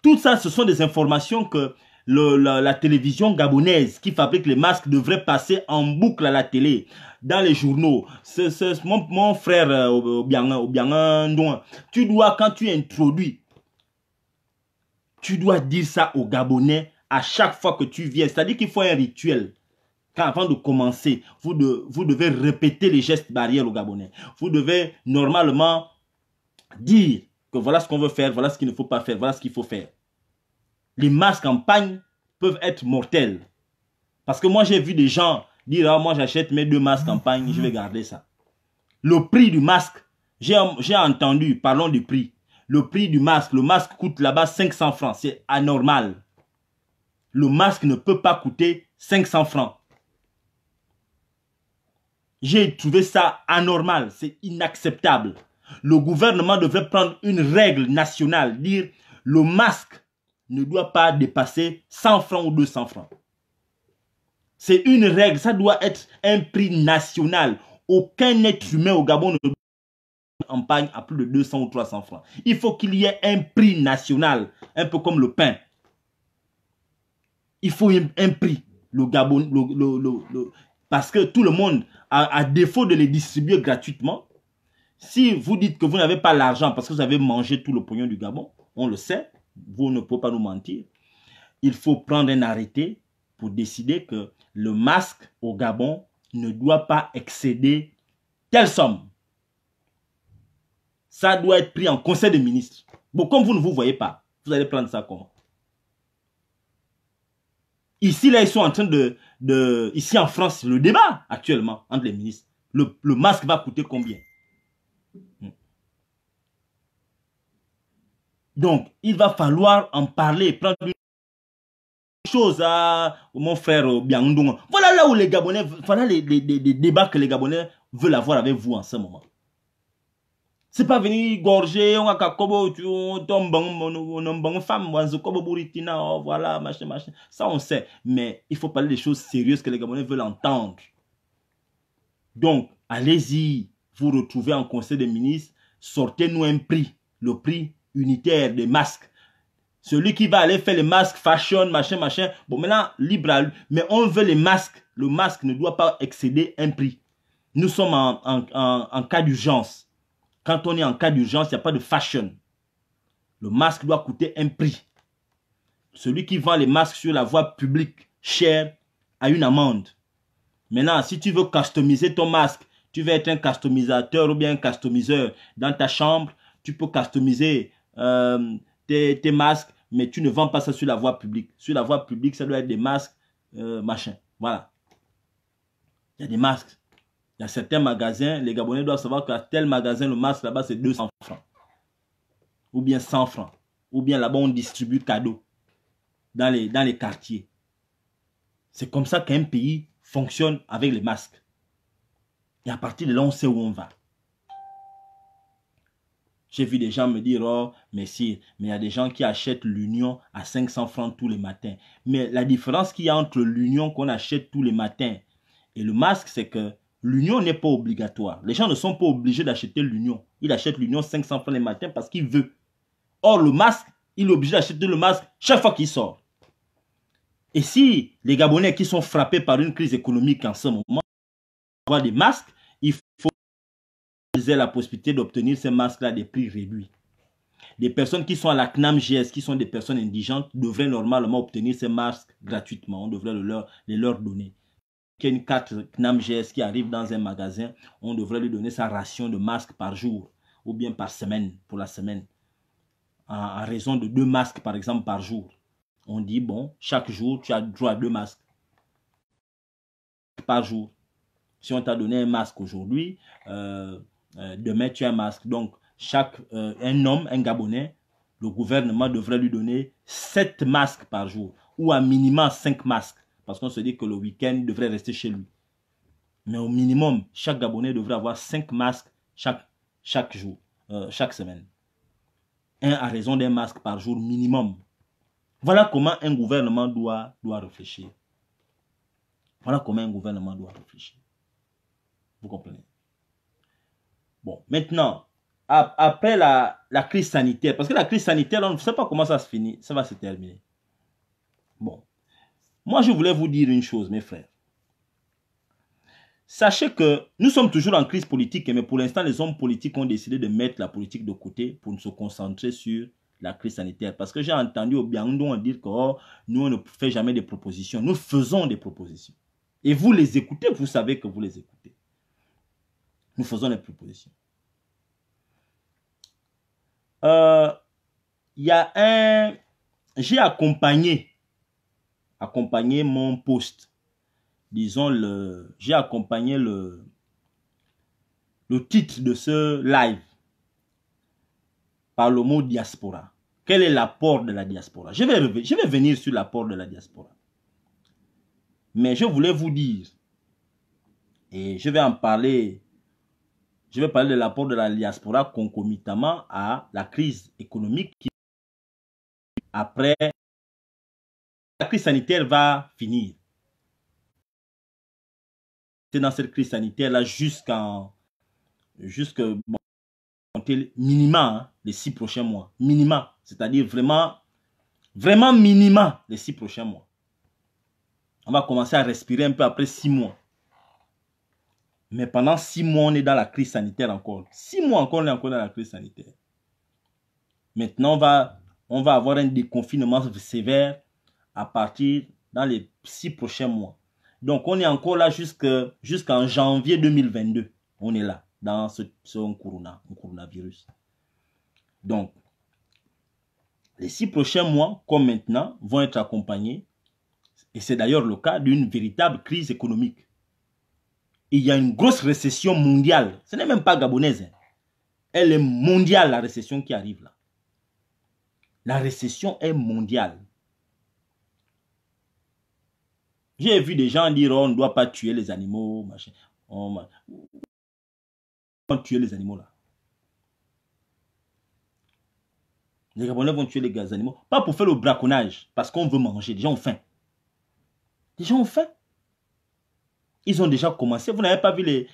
Tout ça, ce sont des informations que la, télévision gabonaise qui fabrique les masques devrait passer en boucle à la télé, dans les journaux. mon, frère, euh, tu dois, quand tu introduis, tu dois dire ça aux Gabonais à chaque fois que tu viens. C'est-à-dire qu'il faut un rituel. Quand avant de commencer, vous, vous devez répéter les gestes barrières aux Gabonais. Vous devez normalement dire que voilà ce qu'on veut faire, voilà ce qu'il ne faut pas faire, voilà ce qu'il faut faire. Les masques en pagne peuvent être mortels. Parce que moi, j'ai vu des gens dire, ah, moi, j'achète mes deux masques en pagne, je vais garder ça. Le prix du masque, j'ai entendu, parlons du prix. Le prix du masque, le masque coûte là-bas 500 francs, c'est anormal. Le masque ne peut pas coûter 500 francs. J'ai trouvé ça anormal, c'est inacceptable le gouvernement devrait prendre une règle nationale, dire le masque ne doit pas dépasser 100 francs ou 200 francs. C'est une règle, ça doit être un prix national. Aucun être humain au Gabon ne campagne à plus de 200 ou 300 francs. Il faut qu'il y ait un prix national, un peu comme le pain. Il faut un prix, le Gabon, parce que tout le monde, a à défaut de les distribuer gratuitement, si vous dites que vous n'avez pas l'argent parce que vous avez mangé tout le pognon du Gabon, on le sait, vous ne pouvez pas nous mentir, il faut prendre un arrêté pour décider que le masque au Gabon ne doit pas excéder telle somme. Ça doit être pris en conseil des ministres. Bon, comme vous ne vous voyez pas, vous allez prendre ça comment Ici, là, ils sont en train de, Ici, en France, le débat actuellement entre les ministres. le masque va coûter combien Donc, il va falloir en parler, prendre une chose à mon frère euh, Biangdong. Voilà là où les Gabonais, voilà les, débats que les Gabonais veulent avoir avec vous en ce moment. C'est pas venir gorger, on a kakobo, tu femme, oh, voilà, machin, machin. Ça, on sait. Mais il faut parler des choses sérieuses que les Gabonais veulent entendre. Donc, allez-y, vous retrouvez en conseil des ministres, sortez-nous un prix. Le prix, unitaire des masques. Celui qui va aller faire les masques fashion, machin, machin. Bon, maintenant, libre à lui. Mais on veut les masques. Le masque ne doit pas excéder un prix. Nous sommes en, cas d'urgence. Quand on est en cas d'urgence, il n'y a pas de fashion. Le masque doit coûter un prix. Celui qui vend les masques sur la voie publique cher a une amende. Maintenant, si tu veux customiser ton masque, tu veux être un customisateur ou bien un customiseur dans ta chambre, tu peux customiser euh, tes, masques, mais tu ne vends pas ça sur la voie publique. Sur la voie publique, ça doit être des masques, euh, machin. Voilà. Il y a des masques. Il y a certains magasins, les Gabonais doivent savoir qu'à tel magasin, le masque là-bas, c'est 200 francs. Ou bien 100 francs. Ou bien là-bas, on distribue cadeaux dans les, dans les quartiers. C'est comme ça qu'un pays fonctionne avec les masques. Et à partir de là, on sait où on va. J'ai vu des gens me dire, oh, mais mais il y a des gens qui achètent l'union à 500 francs tous les matins. Mais la différence qu'il y a entre l'union qu'on achète tous les matins et le masque, c'est que l'union n'est pas obligatoire. Les gens ne sont pas obligés d'acheter l'union. Ils achètent l'union 500 francs les matins parce qu'ils veulent. Or, le masque, il est obligé d'acheter le masque chaque fois qu'il sort. Et si les Gabonais qui sont frappés par une crise économique en ce moment, avoir des masques, la possibilité d'obtenir ces masques-là des prix réduits. Les personnes qui sont à la CNAMGS, qui sont des personnes indigentes, devraient normalement obtenir ces masques gratuitement. On devrait leur, les leur donner. Qu'il y une CNAMGS qui arrive dans un magasin, on devrait lui donner sa ration de masques par jour ou bien par semaine, pour la semaine, en raison de deux masques par exemple par jour. On dit, bon, chaque jour, tu as droit à deux masques par jour. Si on t'a donné un masque aujourd'hui, euh, de mettre un masque. Donc, chaque, euh, un homme, un Gabonais, le gouvernement devrait lui donner 7 masques par jour, ou à minimum 5 masques, parce qu'on se dit que le week-end devrait rester chez lui. Mais au minimum, chaque Gabonais devrait avoir 5 masques chaque, chaque jour, euh, chaque semaine. Un à raison d'un masque par jour minimum. Voilà comment un gouvernement doit, doit réfléchir. Voilà comment un gouvernement doit réfléchir. Vous comprenez Bon, maintenant, après la, crise sanitaire, parce que la crise sanitaire, on ne sait pas comment ça se finit, ça va se terminer. Bon, moi je voulais vous dire une chose, mes frères. Sachez que nous sommes toujours en crise politique, mais pour l'instant, les hommes politiques ont décidé de mettre la politique de côté pour se concentrer sur la crise sanitaire. Parce que j'ai entendu au Biangdon dire que oh, nous, on ne fait jamais des propositions. Nous faisons des propositions. Et vous les écoutez, vous savez que vous les écoutez. Nous faisons les propositions. Euh, il y a un... J'ai accompagné, accompagné mon poste. Disons, le, j'ai accompagné le, le titre de ce live par le mot diaspora. Quel est l'apport de la diaspora je vais, je vais venir sur l'apport de la diaspora. Mais je voulais vous dire, et je vais en parler je vais parler de l'apport de la diaspora concomitamment à la crise économique qui, après, la crise sanitaire va finir. C'est dans cette crise sanitaire-là jusqu'à... jusque bon, minima hein, les six prochains mois. Minima, c'est-à-dire vraiment, vraiment minima les six prochains mois. On va commencer à respirer un peu après six mois. Mais pendant six mois, on est dans la crise sanitaire encore. Six mois encore, on est encore dans la crise sanitaire. Maintenant, on va, on va avoir un déconfinement sévère à partir dans les six prochains mois. Donc, on est encore là jusqu'en janvier 2022. On est là, dans ce, ce corona, coronavirus. Donc, les six prochains mois, comme maintenant, vont être accompagnés, et c'est d'ailleurs le cas, d'une véritable crise économique il y a une grosse récession mondiale. Ce n'est même pas gabonaise. Hein. Elle est mondiale, la récession qui arrive là. La récession est mondiale. J'ai vu des gens dire oh, on ne doit pas tuer les animaux, machin. Oh, on va tuer les animaux là. Les Gabonais vont tuer les gaz animaux. Pas pour faire le braconnage, parce qu'on veut manger. Les gens ont faim. Les gens ont faim. Ils ont déjà commencé. Vous n'avez pas vu les,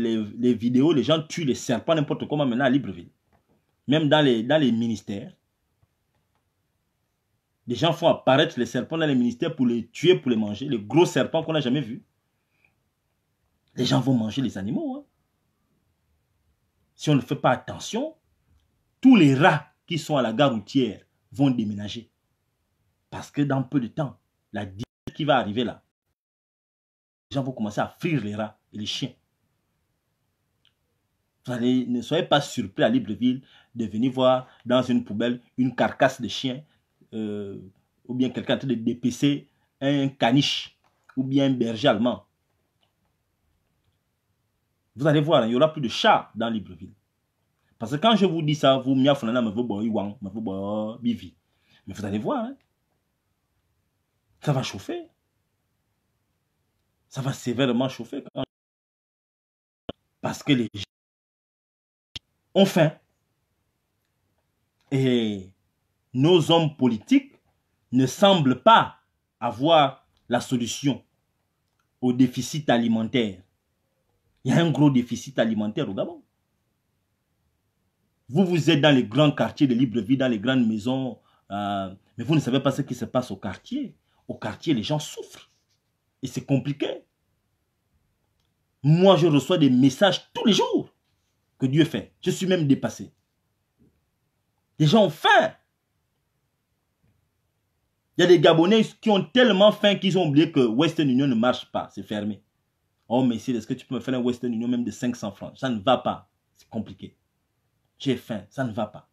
les, vidéos, les gens tuent les serpents n'importe comment maintenant à Libreville. Même dans les, dans les ministères. Les gens font apparaître les serpents dans les ministères pour les tuer, pour les manger. Les gros serpents qu'on n'a jamais vus. Les gens vont manger les animaux. Hein. Si on ne fait pas attention, tous les rats qui sont à la gare routière vont déménager. Parce que dans peu de temps, la diarrhée qui va arriver là, les gens vont commencer à frire les rats et les chiens. ne soyez pas surpris à Libreville de venir voir dans une poubelle une carcasse de chien euh, ou bien quelqu'un en de dépecer un caniche ou bien un berger allemand. Vous allez voir, il n'y aura plus de chats dans Libreville. Parce que quand je vous dis ça, vous me vous allez voir, hein. ça va chauffer ça va sévèrement chauffer. Parce que les gens ont faim. Et nos hommes politiques ne semblent pas avoir la solution au déficit alimentaire. Il y a un gros déficit alimentaire au Gabon. Vous, vous êtes dans les grands quartiers de Libreville, dans les grandes maisons, euh, mais vous ne savez pas ce qui se passe au quartier. Au quartier, les gens souffrent. Et c'est compliqué. Moi, je reçois des messages tous les jours que Dieu fait. Je suis même dépassé. Les gens ont faim. Il y a des Gabonais qui ont tellement faim qu'ils ont oublié que Western Union ne marche pas. C'est fermé. Oh, mais est-ce que tu peux me faire un Western Union même de 500 francs Ça ne va pas. C'est compliqué. J'ai faim. Ça ne va pas.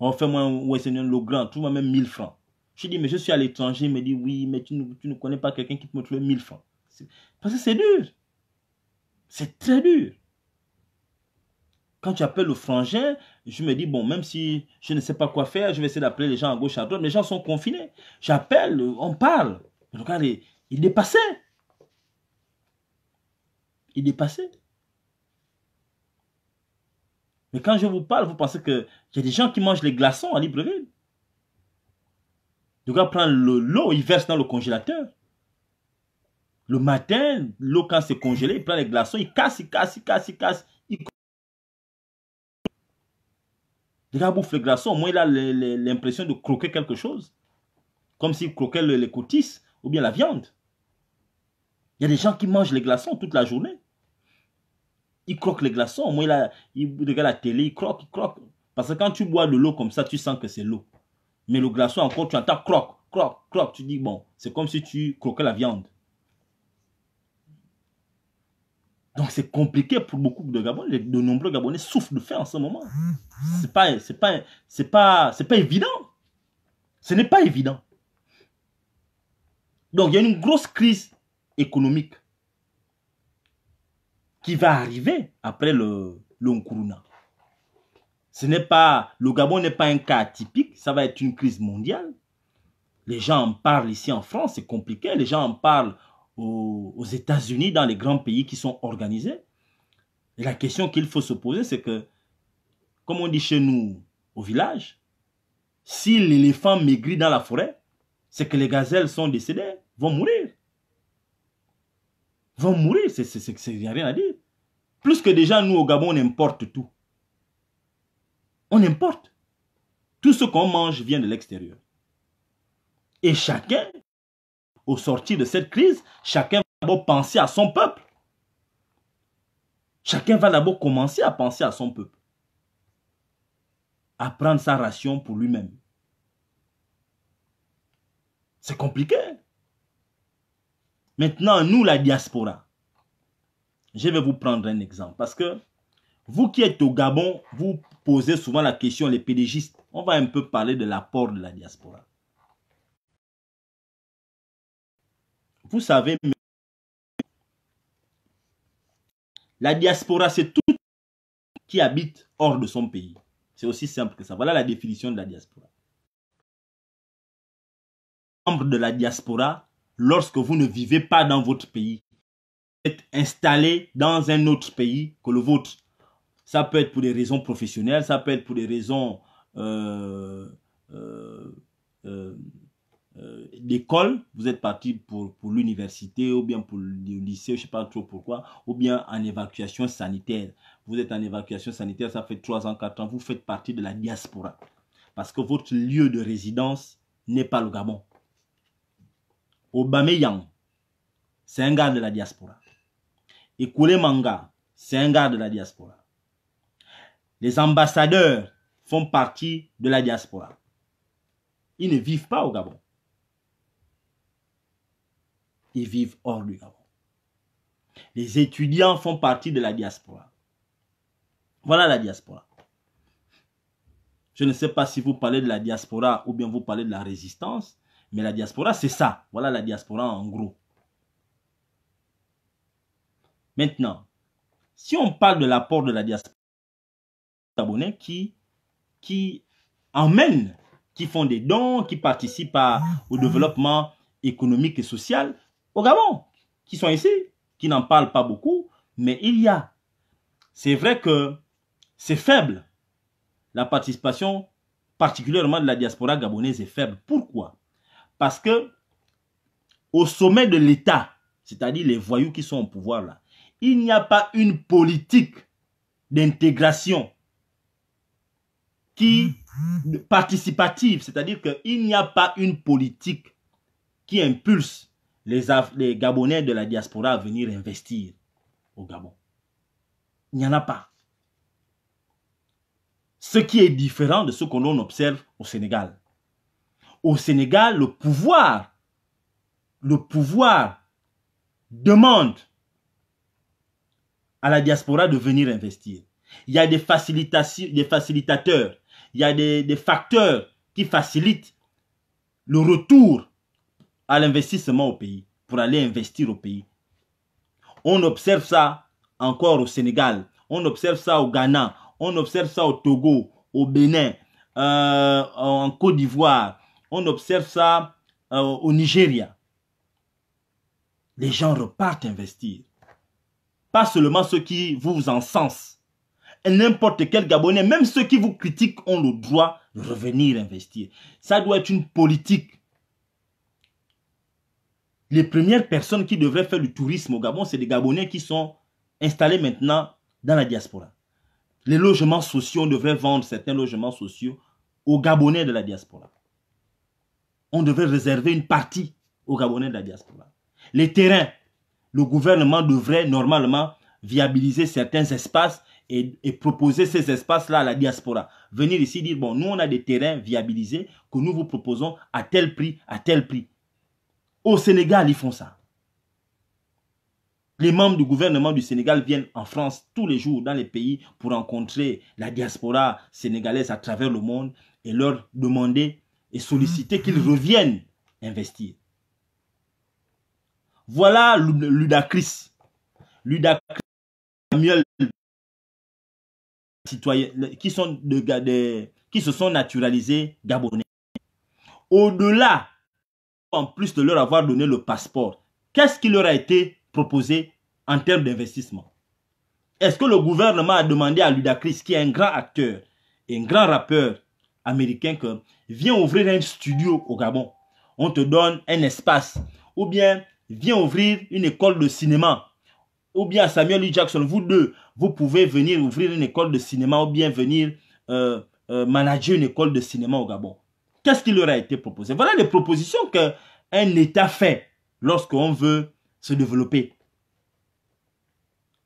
On oh, fait moi un Western Union, le grand. Trouve-moi même 1000 francs. Je dis, mais je suis à l'étranger. Il me dit, oui, mais tu ne, connais pas quelqu'un qui peut me trouver 1000 francs. Parce que c'est dur. C'est très dur. Quand j'appelle appelles le frangin, je me dis, bon, même si je ne sais pas quoi faire, je vais essayer d'appeler les gens à gauche, à droite. Les gens sont confinés. J'appelle, on parle. Regarde, il, il dépassait. Il dépassait. Mais quand je vous parle, vous pensez que j'ai des gens qui mangent les glaçons à Libreville. Le gars prend l'eau, il verse dans le congélateur. Le matin, l'eau quand c'est congelé, il prend les glaçons, il casse, il casse, il casse, il casse. Il... Le gars bouffe les glaçons, au moins il a l'impression de croquer quelque chose. Comme s'il croquait les cotis ou bien la viande. Il y a des gens qui mangent les glaçons toute la journée. Ils croquent les glaçons, au moins il, a, il regarde la télé, il croque, il croque. Parce que quand tu bois de l'eau comme ça, tu sens que c'est l'eau. Mais le glaçon, encore, tu entends croc, croc, croc. Tu dis, bon, c'est comme si tu croquais la viande. Donc c'est compliqué pour beaucoup de Gabonais. De nombreux Gabonais souffrent de faim en ce moment. C'est pas, c'est pas, c'est pas, c'est pas évident. Ce n'est pas évident. Donc il y a une grosse crise économique qui va arriver après le, le Nkuruna. Ce n'est pas, le Gabon n'est pas un cas atypique, ça va être une crise mondiale. Les gens en parlent ici en France, c'est compliqué. Les gens en parlent aux, États-Unis, dans les grands pays qui sont organisés. Et la question qu'il faut se poser, c'est que, comme on dit chez nous au village, si l'éléphant maigrit dans la forêt, c'est que les gazelles sont décédées, vont mourir. Vont mourir, il n'y a rien à dire. Plus que déjà, nous au Gabon, on importe tout on importe. Tout ce qu'on mange vient de l'extérieur. Et chacun, au sortir de cette crise, chacun va d'abord penser à son peuple. Chacun va d'abord commencer à penser à son peuple. À prendre sa ration pour lui-même. C'est compliqué. Maintenant, nous, la diaspora, je vais vous prendre un exemple parce que vous qui êtes au Gabon, vous poser souvent la question, les pédégistes, on va un peu parler de l'apport de la diaspora. Vous savez, la diaspora, c'est tout qui habite hors de son pays. C'est aussi simple que ça. Voilà la définition de la diaspora. Membre de la diaspora, lorsque vous ne vivez pas dans votre pays, vous êtes installé dans un autre pays que le vôtre ça peut être pour des raisons professionnelles, ça peut être pour des raisons euh, euh, euh, d'école. Vous êtes parti pour, pour l'université ou bien pour le lycée, je ne sais pas trop pourquoi, ou bien en évacuation sanitaire. Vous êtes en évacuation sanitaire, ça fait 3 ans, 4 ans, vous faites partie de la diaspora. Parce que votre lieu de résidence n'est pas le Gabon. Obameyang, c'est un gars de la diaspora. Et Manga, c'est un gars de la diaspora. Les ambassadeurs font partie de la diaspora. Ils ne vivent pas au Gabon. Ils vivent hors du Gabon. Les étudiants font partie de la diaspora. Voilà la diaspora. Je ne sais pas si vous parlez de la diaspora ou bien vous parlez de la résistance, mais la diaspora, c'est ça. Voilà la diaspora en gros. Maintenant, si on parle de l'apport de la diaspora, abonnés qui, qui emmènent, qui font des dons, qui participent au développement économique et social au Gabon, qui sont ici, qui n'en parlent pas beaucoup, mais il y a. C'est vrai que c'est faible. La participation, particulièrement de la diaspora gabonaise, est faible. Pourquoi Parce que au sommet de l'État, c'est-à-dire les voyous qui sont au pouvoir là, il n'y a pas une politique d'intégration participative, c'est-à-dire qu'il n'y a pas une politique qui impulse les, les Gabonais de la diaspora à venir investir au Gabon. Il n'y en a pas. Ce qui est différent de ce que l'on observe au Sénégal. Au Sénégal, le pouvoir, le pouvoir demande à la diaspora de venir investir. Il y a des, facilitations, des facilitateurs il y a des, facteurs qui facilitent le retour à l'investissement au pays, pour aller investir au pays. On observe ça encore au Sénégal, on observe ça au Ghana, on observe ça au Togo, au Bénin, euh, en Côte d'Ivoire, on observe ça euh, au Nigeria. Les gens repartent investir. Pas seulement ceux qui vous encensent, n'importe quel Gabonais, même ceux qui vous critiquent, ont le droit de revenir investir. Ça doit être une politique. Les premières personnes qui devraient faire du tourisme au Gabon, c'est les Gabonais qui sont installés maintenant dans la diaspora. Les logements sociaux, on devrait vendre certains logements sociaux aux Gabonais de la diaspora. On devrait réserver une partie aux Gabonais de la diaspora. Les terrains, le gouvernement devrait normalement viabiliser certains espaces et, proposer ces espaces-là à la diaspora. Venir ici dire, bon, nous, on a des terrains viabilisés que nous vous proposons à tel prix, à tel prix. Au Sénégal, ils font ça. Les membres du gouvernement du Sénégal viennent en France tous les jours dans les pays pour rencontrer la diaspora sénégalaise à travers le monde et leur demander et solliciter qu'ils mmh. reviennent investir. Voilà Ludacris. Ludacris Samuel citoyens qui, qui se sont naturalisés gabonais. Au-delà, en plus de leur avoir donné le passeport, qu'est-ce qui leur a été proposé en termes d'investissement Est-ce que le gouvernement a demandé à Ludacris, qui est un grand acteur et un grand rappeur américain, que viens ouvrir un studio au Gabon On te donne un espace. Ou bien viens ouvrir une école de cinéma. Ou bien Samuel L. Jackson, vous deux, vous pouvez venir ouvrir une école de cinéma ou bien venir euh, euh, manager une école de cinéma au Gabon. Qu'est-ce qui leur a été proposé Voilà les propositions qu'un État fait lorsqu'on veut se développer.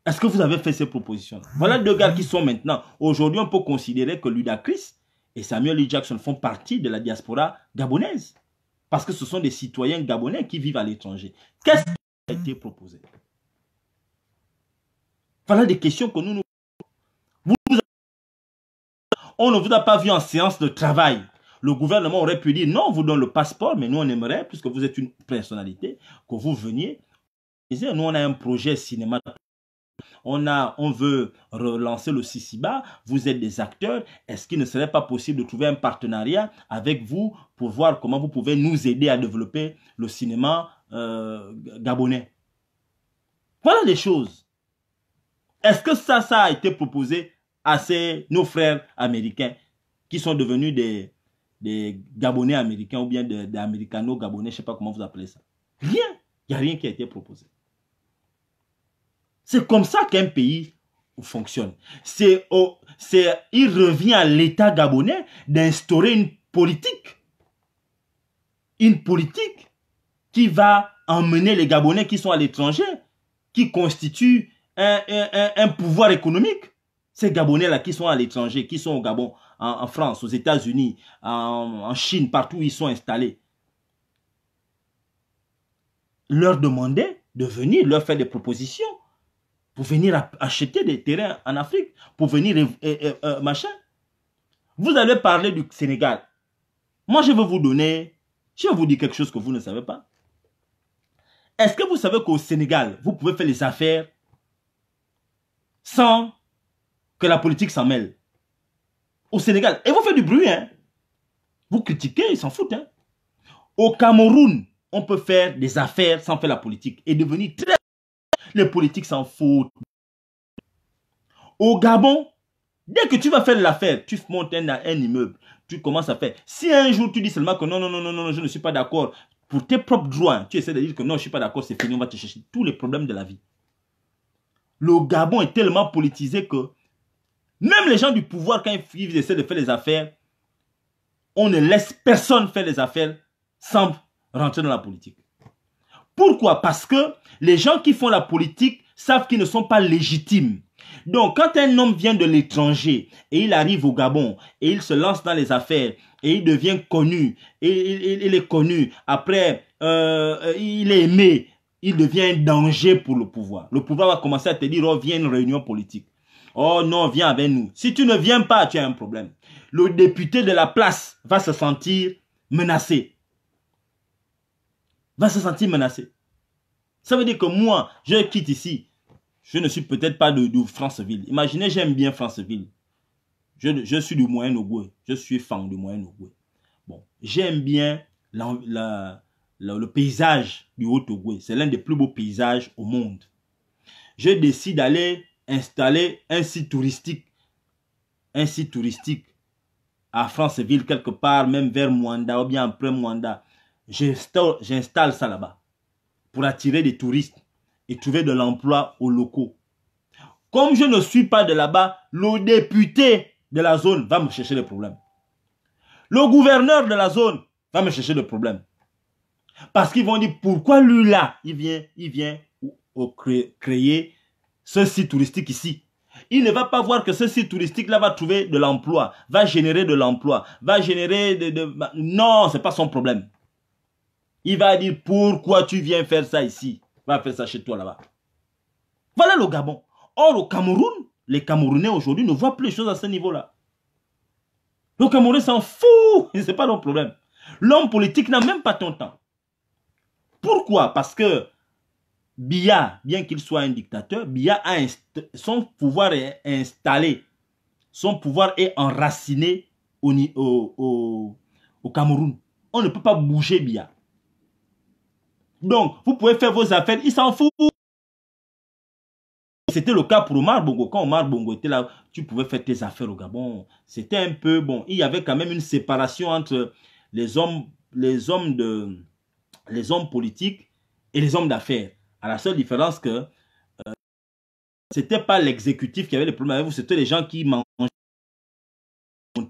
Est-ce que vous avez fait ces propositions -là ah, Voilà deux gars qui sont maintenant. Aujourd'hui, on peut considérer que Ludacris et Samuel Lee Jackson font partie de la diaspora gabonaise. Parce que ce sont des citoyens gabonais qui vivent à l'étranger. Qu'est-ce qui a été proposé voilà des questions que nous nous posons. on ne vous a pas vu en séance de travail. Le gouvernement aurait pu dire non, on vous donne le passeport, mais nous on aimerait, puisque vous êtes une personnalité, que vous veniez. Nous on a un projet cinéma. On, a, on veut relancer le Sisiba, vous êtes des acteurs, est-ce qu'il ne serait pas possible de trouver un partenariat avec vous pour voir comment vous pouvez nous aider à développer le cinéma euh, gabonais Voilà des choses. Est-ce que ça, ça a été proposé à ces, nos frères américains qui sont devenus des, Gabonais américains ou bien des, des Américano-Gabonais, je ne sais pas comment vous appelez ça Rien. Il n'y a rien qui a été proposé. C'est comme ça qu'un pays fonctionne. C'est, il revient à l'État gabonais d'instaurer une politique. Une politique qui va emmener les Gabonais qui sont à l'étranger, qui constituent un, pouvoir économique. Ces Gabonais-là qui sont à l'étranger, qui sont au Gabon, en, France, aux États-Unis, en, Chine, partout où ils sont installés, leur demander de venir leur faire des propositions pour venir acheter des terrains en Afrique, pour venir euh, euh, euh, machin. Vous allez parler du Sénégal. Moi, je vais vous donner, je vais vous dire quelque chose que vous ne savez pas. Est-ce que vous savez qu'au Sénégal, vous pouvez faire les affaires sans que la politique s'en mêle. Au Sénégal, et vous faites du bruit, hein. Vous critiquez, ils s'en foutent, hein. Au Cameroun, on peut faire des affaires sans faire la politique et devenir très... Les politiques s'en foutent. Au Gabon, dès que tu vas faire l'affaire, tu montes un, un immeuble, tu commences à faire. Si un jour tu dis seulement que non, non, non, non, non, je ne suis pas d'accord, pour tes propres droits, tu essaies de dire que non, je ne suis pas d'accord, c'est fini, on va te chercher tous les problèmes de la vie le Gabon est tellement politisé que même les gens du pouvoir, quand ils essaient de faire les affaires, on ne laisse personne faire les affaires sans rentrer dans la politique. Pourquoi Parce que les gens qui font la politique savent qu'ils ne sont pas légitimes. Donc, quand un homme vient de l'étranger et il arrive au Gabon et il se lance dans les affaires et il devient connu, et il, est connu, après euh, il est aimé, il devient un danger pour le pouvoir. Le pouvoir va commencer à te dire, oh, viens une réunion politique. Oh non, viens avec nous. Si tu ne viens pas, tu as un problème. Le député de la place va se sentir menacé. Va se sentir menacé. Ça veut dire que moi, je quitte ici. Je ne suis peut-être pas de, Franceville. Imaginez, j'aime bien Franceville. Je, suis du moyen Ogoué. Je suis fan du moyen Ogoué. Bon, j'aime bien la, le, paysage du Haut-Ogooué. C'est l'un des plus beaux paysages au monde. Je décide d'aller installer un site touristique, un site touristique à Franceville, quelque part, même vers Mwanda ou bien après Mwanda. J'installe ça là-bas pour attirer des touristes et trouver de l'emploi aux locaux. Comme je ne suis pas de là-bas, le député de la zone va me chercher des problèmes. Le gouverneur de la zone va me chercher des problèmes. Parce qu'ils vont dire pourquoi lui là, il vient, il vient créer ce site touristique ici. Il ne va pas voir que ce site touristique là va trouver de l'emploi, va générer de l'emploi, va générer de, de... non, c'est pas son problème. Il va dire pourquoi tu viens faire ça ici, va faire ça chez toi là-bas. Voilà le Gabon. Or au Cameroun, les Camerounais aujourd'hui ne voient plus les choses à ce niveau-là. Le Cameroun s'en fout, n'est pas leur problème. L'homme politique n'a même pas ton temps. Pourquoi Parce que Bia, bien qu'il soit un dictateur, Bia, a son pouvoir est installé, son pouvoir est enraciné au, au, Cameroun. On ne peut pas bouger Bia. Donc, vous pouvez faire vos affaires, il s'en fout. C'était le cas pour Omar Bongo. Quand Omar Bongo était là, tu pouvais faire tes affaires au Gabon. C'était un peu bon. Il y avait quand même une séparation entre les hommes, les hommes de, les hommes politiques et les hommes d'affaires. À la seule différence que euh, c'était pas l'exécutif qui avait le problème avec vous, c'était les gens qui mangeaient.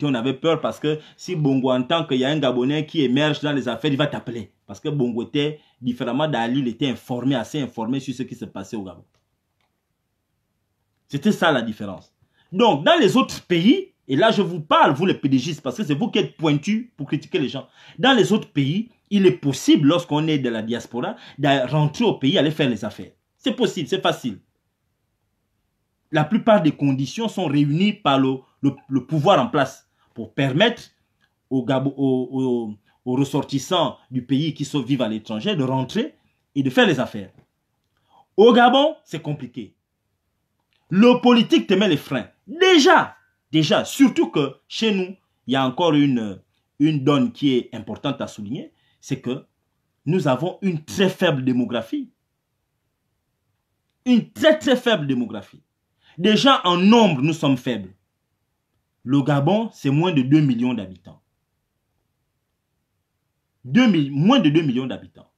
On avait peur parce que si Bongo entend qu'il y a un Gabonais qui émerge dans les affaires, il va t'appeler. Parce que Bongo était, différemment d'Ali, il était informé, assez informé sur ce qui se passait au Gabon. C'était ça la différence. Donc, dans les autres pays, et là je vous parle, vous les pédégistes, parce que c'est vous qui êtes pointus pour critiquer les gens. Dans les autres pays, il est possible, lorsqu'on est de la diaspora, de rentrer au pays, aller faire les affaires. C'est possible, c'est facile. La plupart des conditions sont réunies par le, pouvoir en place pour permettre aux, ressortissants du pays qui vivent à l'étranger de rentrer et de faire les affaires. Au Gabon, c'est compliqué. Le politique te met les freins. Déjà, déjà, surtout que chez nous, il y a encore une donne qui est importante à souligner, c'est que nous avons une très faible démographie. Une très très faible démographie. Déjà en nombre, nous sommes faibles. Le Gabon, c'est moins de 2 millions d'habitants. moins de 2 millions d'habitants.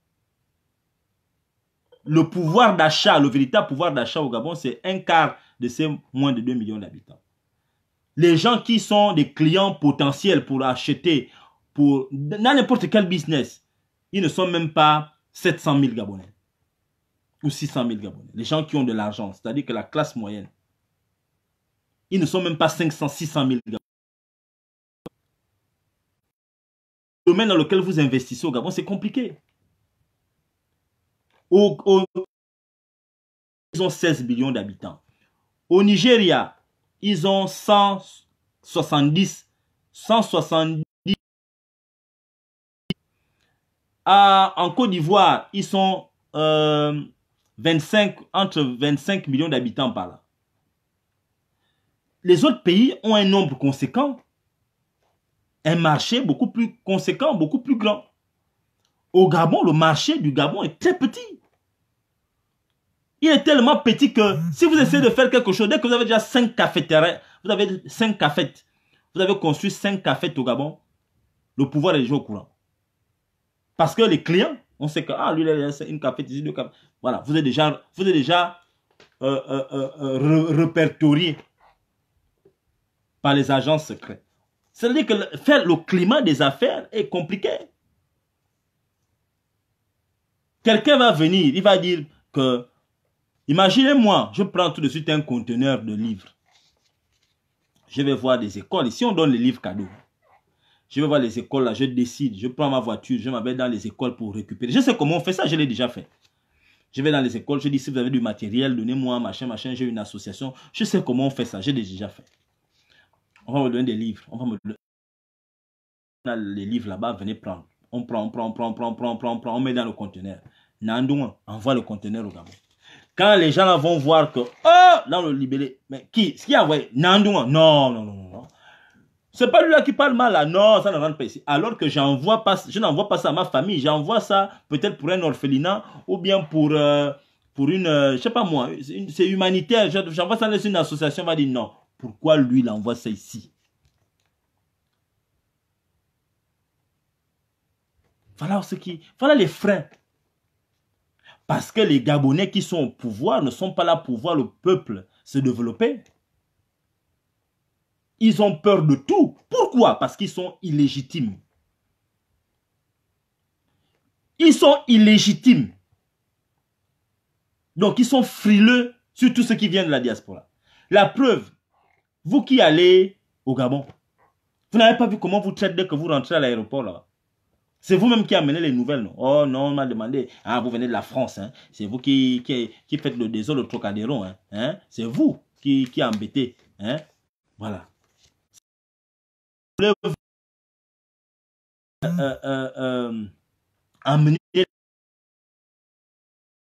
Le pouvoir d'achat, le véritable pouvoir d'achat au Gabon, c'est un quart de ces moins de 2 millions d'habitants. Les gens qui sont des clients potentiels pour acheter pour, dans n'importe quel business, ils ne sont même pas 700 000 Gabonais ou 600 000 Gabonais. Les gens qui ont de l'argent, c'est-à-dire que la classe moyenne, ils ne sont même pas 500, 600 000 Gabonais. Le domaine dans lequel vous investissez au Gabon, c'est compliqué. ils ont 16 millions d'habitants. Au Nigeria, ils ont 170, 170 Ah, en Côte d'Ivoire, ils sont 25, euh, entre 25 millions d'habitants par là. Les autres pays ont un nombre conséquent, un marché beaucoup plus conséquent, beaucoup plus grand. Au Gabon, le marché du Gabon est très petit. Il est tellement petit que si vous essayez de faire quelque chose, dès que vous avez déjà 5 cafétérias, vous avez 5 cafettes, vous avez construit 5 cafés au Gabon, le pouvoir est déjà au courant. Parce que les clients, on sait que, ah, lui, il a une café, deux café. Voilà, vous êtes déjà, vous êtes déjà euh, euh, euh, euh par les agences secrets. C'est-à-dire que faire le climat des affaires est compliqué. Quelqu'un va venir, il va dire que, imaginez-moi, je prends tout de suite un conteneur de livres. Je vais voir des écoles. Ici, on donne les livres cadeaux je vais voir les écoles là, je décide, je prends ma voiture, je m'appelle dans les écoles pour récupérer. Je sais comment on fait ça, je l'ai déjà fait. Je vais dans les écoles, je dis si vous avez du matériel, donnez-moi machin, machin, j'ai une association. Je sais comment on fait ça, j'ai déjà fait. On va me donner des livres, on va me donner les livres là-bas, venez prendre. On prend, on prend, on prend, on prend, on prend, on prend, on, met dans le conteneur. Nandouan envoie le conteneur au Gabon. Quand les gens vont voir que, oh, dans le libellé, mais qui, ce qui a envoyé Nandouan, non, non. non. C'est pas lui là qui parle mal là. Non, ça ne rentre pas ici. Alors que j'envoie je n'envoie pas ça à ma famille. J'envoie ça peut-être pour un orphelinat ou bien pour euh, pour une, Je euh, je sais pas moi, c'est humanitaire. J'envoie ça dans une association. il va dire non. Pourquoi lui il envoie ça ici Voilà ce qui, voilà les freins. Parce que les Gabonais qui sont au pouvoir ne sont pas là pour voir le peuple se développer. Ils ont peur de tout. Pourquoi Parce qu'ils sont illégitimes. Ils sont illégitimes. Donc, ils sont frileux sur tout ce qui vient de la diaspora. La preuve, vous qui allez au Gabon, vous n'avez pas vu comment vous traitez dès que vous rentrez à l'aéroport là C'est vous-même qui amenez les nouvelles, non Oh non, on m'a demandé. Ah, vous venez de la France, hein. C'est vous qui, qui, faites le désordre au Trocadéro, hein, hein. C'est vous qui, qui embêtez, hein Voilà. Euh, euh, euh, amener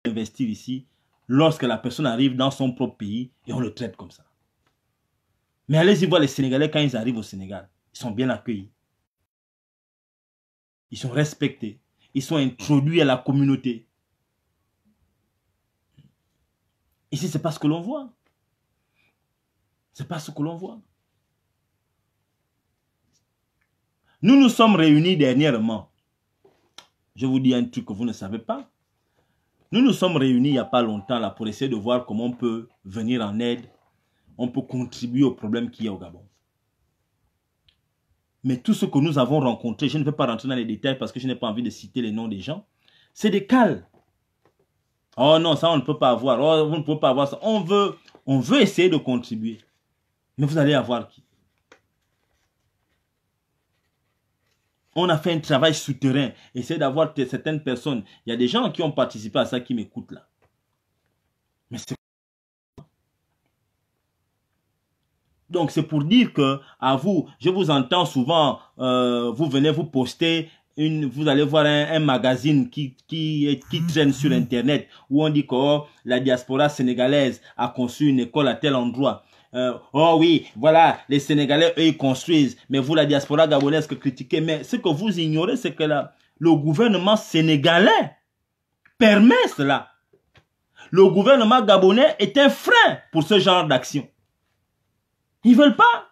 investir ici lorsque la personne arrive dans son propre pays et on le traite comme ça. Mais allez-y voir les Sénégalais quand ils arrivent au Sénégal. Ils sont bien accueillis. Ils sont respectés. Ils sont introduits à la communauté. Ici, c'est pas ce que l'on voit. C'est pas ce que l'on voit. Nous nous sommes réunis dernièrement. Je vous dis un truc que vous ne savez pas. Nous nous sommes réunis il n'y a pas longtemps là pour essayer de voir comment on peut venir en aide, on peut contribuer au problème qu'il y a au Gabon. Mais tout ce que nous avons rencontré, je ne vais pas rentrer dans les détails parce que je n'ai pas envie de citer les noms des gens, c'est des cales. Oh non, ça on ne peut pas avoir. Oh, ne pouvez pas avoir ça. On veut, on veut essayer de contribuer. Mais vous allez avoir qui On a fait un travail souterrain. Essayez d'avoir certaines personnes. Il y a des gens qui ont participé à ça qui m'écoutent là. Mais c'est Donc c'est pour dire que à vous, je vous entends souvent, euh, vous venez vous poster une, vous allez voir un, magazine qui, traîne sur Internet où on dit que oh, la diaspora sénégalaise a conçu une école à tel endroit. Euh, oh oui, voilà, les Sénégalais, eux, ils construisent. Mais vous, la diaspora gabonaise, que critiquez. Mais ce que vous ignorez, c'est que le gouvernement sénégalais permet cela. Le gouvernement gabonais est un frein pour ce genre d'action. Ils veulent pas.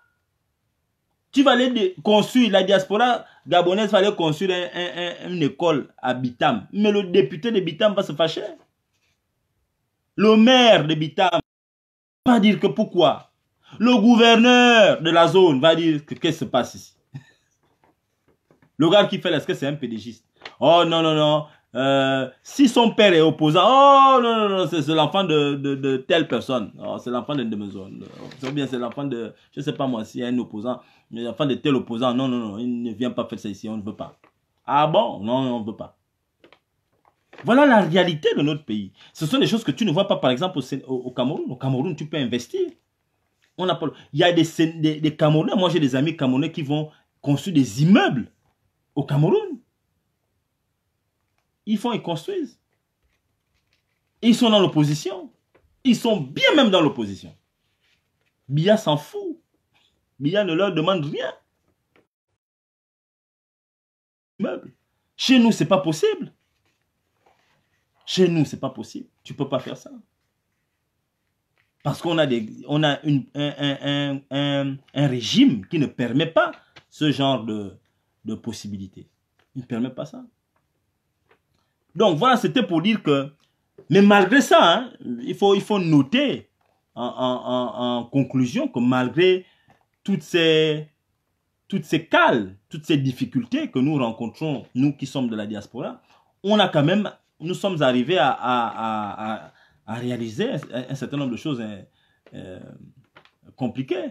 Tu vas aller construire, la diaspora gabonaise va aller construire une école à Bitam. Mais le député de Bitam va se fâcher. Le maire de Bitam va dire que pourquoi le gouverneur de la zone va dire qu'est-ce qui se passe ici. Le gars qui fait là, est-ce que c'est un pédégiste Oh non, non, non. Euh, si son père est opposant, oh non, non, non, c'est l'enfant de, telle personne. Oh, c'est l'enfant de mes Ou bien c'est l'enfant de, je ne sais pas moi, si y a un opposant, l'enfant de tel opposant, non, non, non, il ne vient pas faire ça ici, on ne veut pas. Ah bon Non, on ne veut pas. Voilà la réalité de notre pays. Ce sont des choses que tu ne vois pas, par exemple, au Cameroun. Au Cameroun, tu peux investir il y a des, Camerounais, moi j'ai des amis Camerounais qui vont construire des immeubles au Cameroun. Ils font, ils construisent. Ils sont dans l'opposition. Ils sont bien même dans l'opposition. Bia s'en fout. Bia ne leur demande rien. Chez nous, c'est pas possible. Chez nous, c'est pas possible. Tu peux pas faire ça. Parce qu'on a, des, on a une, un, un, un, régime qui ne permet pas ce genre de, de possibilités. Il ne permet pas ça. Donc voilà, c'était pour dire que, mais malgré ça, hein, il, faut, il faut noter en, en, conclusion que malgré toutes ces, toutes ces cales, toutes ces difficultés que nous rencontrons, nous qui sommes de la diaspora, on a quand même, nous sommes arrivés à à réaliser un, certain nombre de choses hein, euh, compliquées.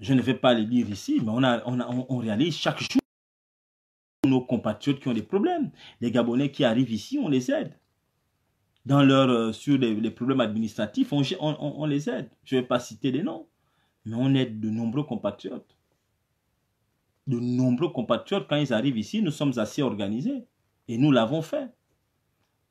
Je ne vais pas les lire ici, mais on, réalise chaque jour nos compatriotes qui ont des problèmes. Les Gabonais qui arrivent ici, on les aide. Dans euh, sur les, problèmes administratifs, on, les aide. Je ne vais pas citer des noms, mais on aide de nombreux compatriotes. De nombreux compatriotes, quand ils arrivent ici, nous sommes assez organisés. Et nous l'avons fait.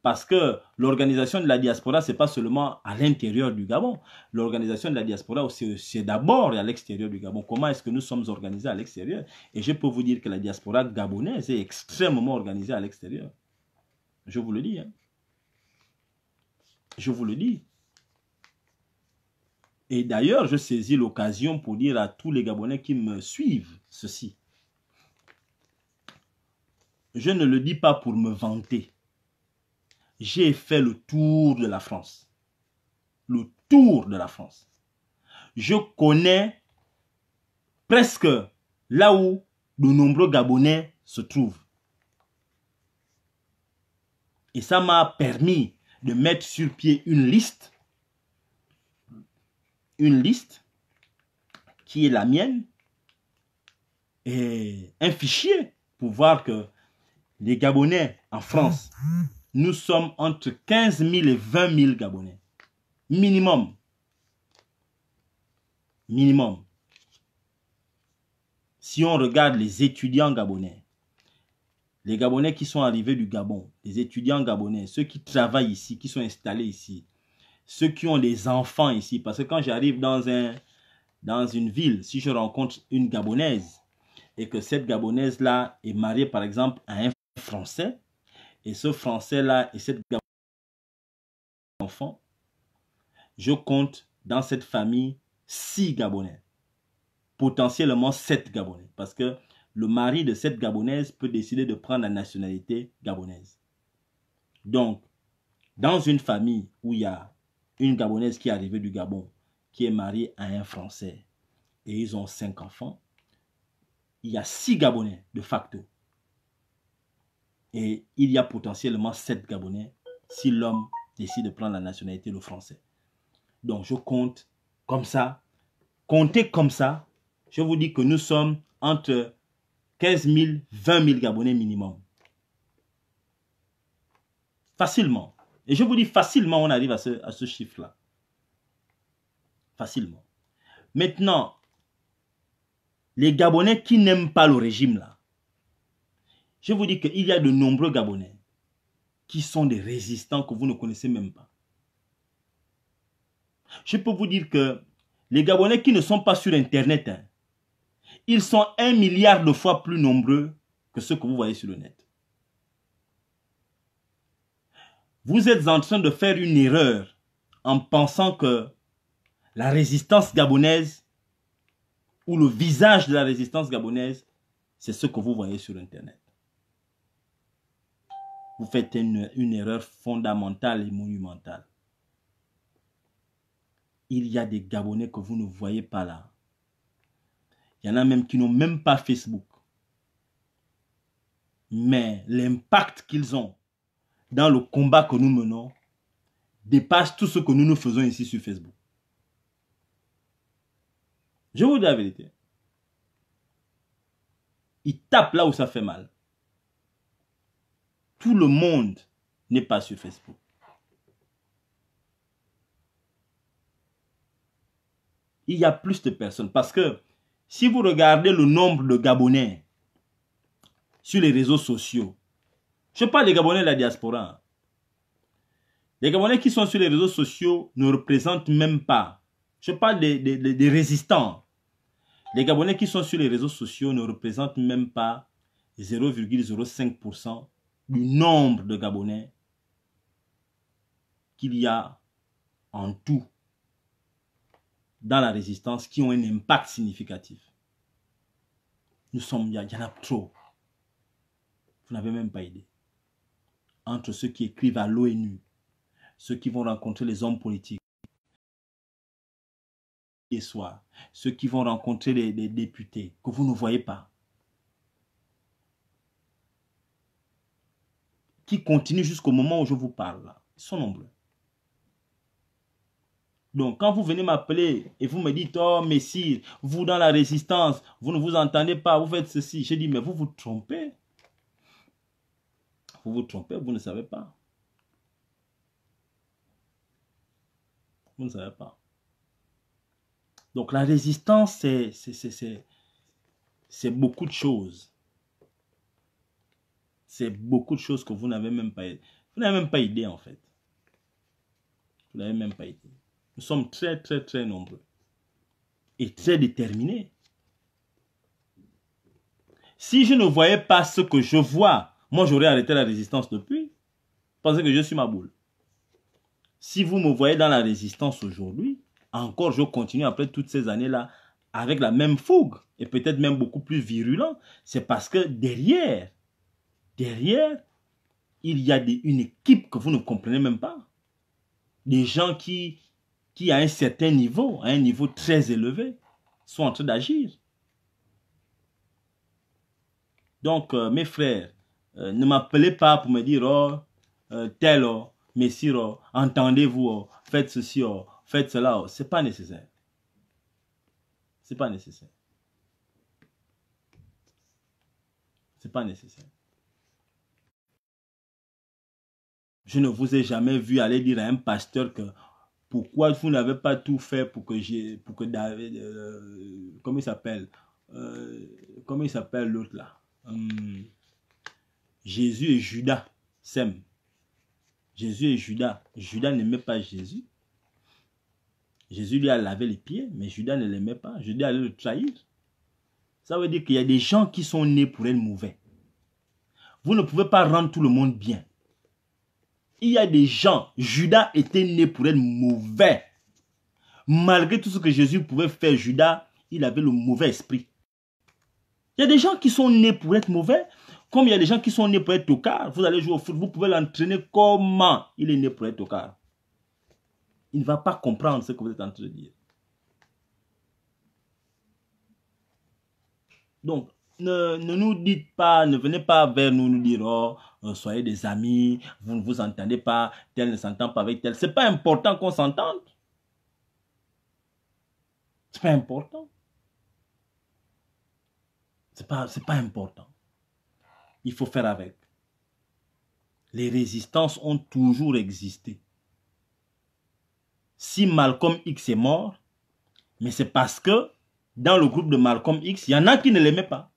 Parce que l'organisation de la diaspora, ce n'est pas seulement à l'intérieur du Gabon. L'organisation de la diaspora, c'est d'abord à l'extérieur du Gabon. Comment est-ce que nous sommes organisés à l'extérieur Et je peux vous dire que la diaspora gabonaise est extrêmement organisée à l'extérieur. Je vous le dis. Hein. Je vous le dis. Et d'ailleurs, je saisis l'occasion pour dire à tous les Gabonais qui me suivent ceci. Je ne le dis pas pour me vanter j'ai fait le tour de la France. Le tour de la France. Je connais presque là où de nombreux Gabonais se trouvent. Et ça m'a permis de mettre sur pied une liste, une liste qui est la mienne, et un fichier pour voir que les Gabonais en France, mmh nous sommes entre 15 000 et 20 000 Gabonais. Minimum. Minimum. Si on regarde les étudiants gabonais, les Gabonais qui sont arrivés du Gabon, les étudiants gabonais, ceux qui travaillent ici, qui sont installés ici, ceux qui ont des enfants ici, parce que quand j'arrive dans, dans une ville, si je rencontre une Gabonaise et que cette Gabonaise-là est mariée par exemple à un Français, et ce français-là et cette enfant, je compte dans cette famille six Gabonais, potentiellement sept Gabonais, parce que le mari de cette Gabonaise peut décider de prendre la nationalité gabonaise. Donc, dans une famille où il y a une Gabonaise qui est arrivée du Gabon, qui est mariée à un Français, et ils ont cinq enfants, il y a six Gabonais de facto. Et il y a potentiellement 7 Gabonais si l'homme décide de prendre la nationalité, le français. Donc je compte comme ça. Comptez comme ça. Je vous dis que nous sommes entre 15 000, 20 000 Gabonais minimum. Facilement. Et je vous dis facilement, on arrive à ce, à ce chiffre-là. Facilement. Maintenant, les Gabonais qui n'aiment pas le régime, là, je vous dis qu'il y a de nombreux Gabonais qui sont des résistants que vous ne connaissez même pas. Je peux vous dire que les Gabonais qui ne sont pas sur Internet, hein, ils sont un milliard de fois plus nombreux que ceux que vous voyez sur le net. Vous êtes en train de faire une erreur en pensant que la résistance gabonaise ou le visage de la résistance gabonaise, c'est ce que vous voyez sur Internet vous faites une, erreur fondamentale et monumentale. Il y a des Gabonais que vous ne voyez pas là. Il y en a même qui n'ont même pas Facebook. Mais l'impact qu'ils ont dans le combat que nous menons dépasse tout ce que nous nous faisons ici sur Facebook. Je vous dis la vérité. Ils tapent là où ça fait mal. Tout le monde n'est pas sur Facebook. Il y a plus de personnes parce que si vous regardez le nombre de Gabonais sur les réseaux sociaux, je parle des Gabonais de la diaspora. Les Gabonais qui sont sur les réseaux sociaux ne représentent même pas. Je parle des, résistants. Les Gabonais qui sont sur les réseaux sociaux ne représentent même pas 0,05% du nombre de Gabonais qu'il y a en tout dans la résistance qui ont un impact significatif. Nous sommes, il y, en a trop. Vous n'avez même pas idée. Entre ceux qui écrivent à l'ONU, ceux qui vont rencontrer les hommes politiques, soir, ceux qui vont rencontrer les députés, que vous ne voyez pas, qui continuent jusqu'au moment où je vous parle. Ils sont nombreux. Donc, quand vous venez m'appeler et vous me dites, oh, Messire, vous dans la résistance, vous ne vous entendez pas, vous faites ceci, j'ai dit mais vous vous trompez. Vous vous trompez, vous ne savez pas. Vous ne savez pas. Donc, la résistance, c'est beaucoup de choses. C'est beaucoup de choses que vous n'avez même pas. Vous n'avez même pas idée, en fait. Vous n'avez même pas idée. Nous sommes très, très, très nombreux. Et très déterminés. Si je ne voyais pas ce que je vois, moi, j'aurais arrêté la résistance depuis. Pensez que je suis ma boule. Si vous me voyez dans la résistance aujourd'hui, encore je continue après toutes ces années-là avec la même fougue et peut-être même beaucoup plus virulent, c'est parce que derrière, derrière, il y a une équipe que vous ne comprenez même pas. Des gens qui, qui, à un certain niveau, à un niveau très élevé, sont en train d'agir. Donc, euh, mes frères, euh, ne m'appelez pas pour me dire, oh, euh, tel, oh, messire, oh, entendez-vous, oh, faites ceci, oh, faites cela, Ce oh. c'est pas nécessaire. C'est pas nécessaire. C'est pas nécessaire. Je ne vous ai jamais vu aller dire à un pasteur que pourquoi vous n'avez pas tout fait pour que j'ai pour que David euh, comment il s'appelle euh, comment il s'appelle l'autre là hum, Jésus et Judas s'aiment Jésus et Judas Judas n'aimait pas Jésus Jésus lui a lavé les pieds mais Judas ne l'aimait pas Judas allait le trahir ça veut dire qu'il y a des gens qui sont nés pour être mauvais vous ne pouvez pas rendre tout le monde bien il y a des gens, Judas était né pour être mauvais. Malgré tout ce que Jésus pouvait faire, Judas, il avait le mauvais esprit. Il y a des gens qui sont nés pour être mauvais, comme il y a des gens qui sont nés pour être tocards. Vous allez jouer au foot, vous pouvez l'entraîner comment il est né pour être tocard. Il ne va pas comprendre ce que vous êtes en train de dire. Donc, ne, nous dites pas, ne venez pas vers nous nous dire, oh, euh, soyez des amis, vous ne vous entendez pas, tel ne s'entend pas avec tel. Ce n'est pas important qu'on s'entende. c'est pas important. Ce n'est pas important. Il faut faire avec. Les résistances ont toujours existé. Si Malcolm X est mort, mais c'est parce que dans le groupe de Malcolm X, il y en a qui ne l'aimaient pas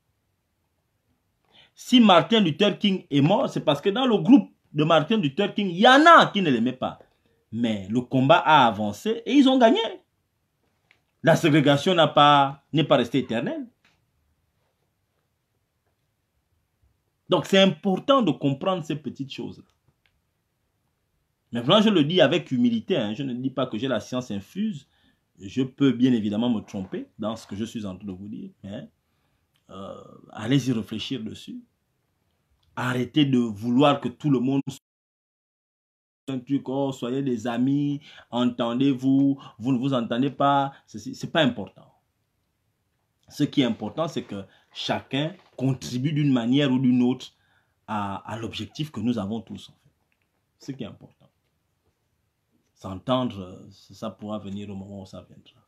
si Martin Luther King est mort, c'est parce que dans le groupe de Martin Luther King, il y en a qui ne l'aimaient pas. Mais le combat a avancé et ils ont gagné. La ségrégation n'est pas, pas restée éternelle. Donc c'est important de comprendre ces petites choses Mais Maintenant, je le dis avec humilité, hein. je ne dis pas que j'ai la science infuse. Je peux bien évidemment me tromper dans ce que je suis en train de vous dire. Euh, allez-y réfléchir dessus. Arrêtez de vouloir que tout le monde un truc, oh, soyez des amis, entendez-vous, vous ne vous entendez pas, Ce n'est pas important. Ce qui est important, c'est que chacun contribue d'une manière ou d'une autre à, à l'objectif que nous avons tous. En fait. Ce qui est important. S'entendre, ça pourra venir au moment où ça viendra.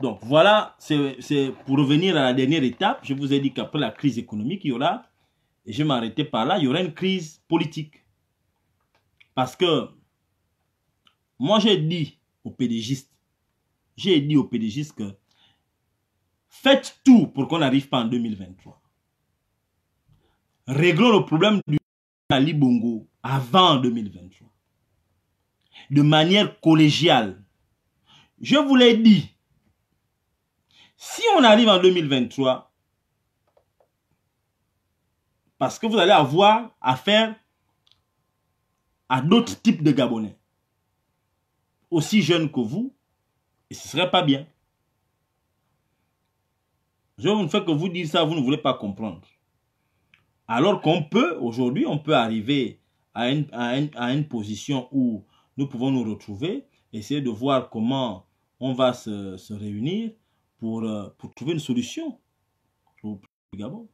Donc voilà, c'est pour revenir à la dernière étape, je vous ai dit qu'après la crise économique, il y aura, et je m'arrêtais par là, il y aura une crise politique. Parce que moi j'ai dit aux pédégistes, j'ai dit aux pédégistes que faites tout pour qu'on n'arrive pas en 2023. Réglons le problème du Ali Bongo avant 2023. De manière collégiale. Je vous l'ai dit, si on arrive en 2023, parce que vous allez avoir affaire à d'autres types de Gabonais, aussi jeunes que vous, et ce ne serait pas bien. Je ne fais que vous dire ça, vous ne voulez pas comprendre. Alors qu'on peut, aujourd'hui, on peut arriver à une, position où nous pouvons nous retrouver, essayer de voir comment on va se, se réunir euh, pour, trouver une solution au problème du Gabon.